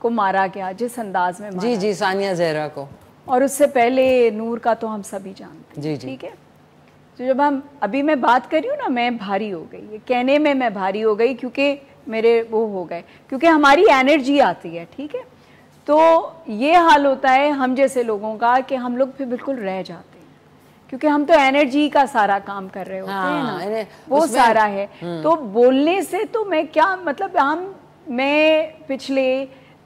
को मारा गया जिस अंदाज में मारा जी जी सानिया जहरा को और उससे पहले नूर का तो हम सभी जानते हैं जी जी ठीक है तो जब हम अभी मैं बात कर रही हूँ ना मैं भारी हो गई कहने में मैं भारी हो गई क्योंकि मेरे वो हो गए क्योंकि हमारी एनर्जी आती है ठीक है तो ये हाल होता है हम जैसे लोगों का कि हम लोग फिर बिल्कुल रह जाते क्योंकि हम तो एनर्जी का सारा काम कर रहे होते हाँ, हैं ना हाँ, वो सारा है हम्म। तो बोलने से तो मैं क्या मतलब हम मैं पिछले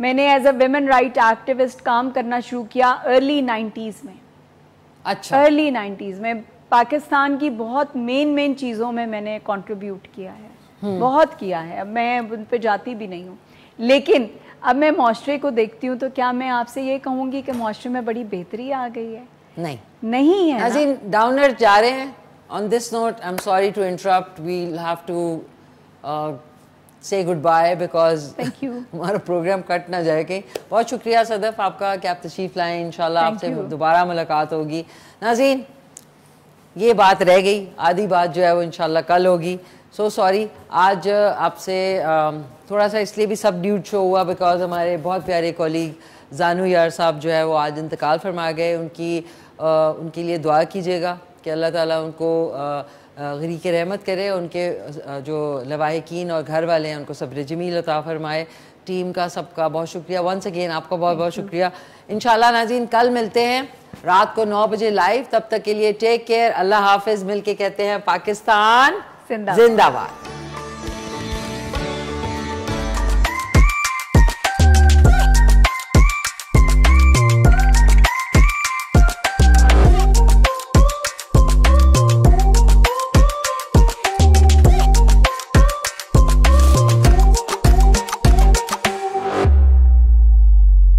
मैंने as a women right activist काम करना शुरू किया अर्ली नाइन्टीज में अच्छा अर्ली नाइन्टीज में पाकिस्तान की बहुत मेन मेन चीज़ों में मैंने कंट्रीब्यूट किया है हम्म। बहुत किया है मैं उन पर जाती भी नहीं हूँ लेकिन अब मैं माशरे को देखती हूँ तो क्या मैं आपसे ये कहूंगी कि माशरे में बड़ी बेहतरी आ गई है नहीं नहीं है ना? डाउनर जा रहे हैं on this note I am sorry to interrupt we have to say goodbye because thank you हमारा प्रोग्राम कट ना जाए कहीं बहुत शुक्रिया सदफ आपका कि आप तशीफ लाए इन आपसे दोबारा मुलाकात होगी नाजीन ये बात रह गई आधी बात जो है वो इनशाला कल होगी सो so, सॉरी आज आपसे थोड़ा सा इसलिए भी सब ड्यूट शो हुआ बिकॉज हमारे बहुत प्यारे कॉलीग जानू यार साहब जो है वो आज इंतकाल फरमा गए उनकी आ, उनके लिए दुआ कीजिएगा कि अल्लाह ताला उनको के रहमत करे उनके जो लवाकिन और घर वाले हैं उनको सब्र जमील अता फरमाए टीम का सबका बहुत शुक्रिया वंस अगेन आपका बहुत बहुत शुक्रिया इन नाजीन कल मिलते हैं रात को नौ बजे लाइव तब तक के लिए टेक केयर अल्लाह हाफिज़ मिल के कहते हैं पाकिस्तान जिंदाबाद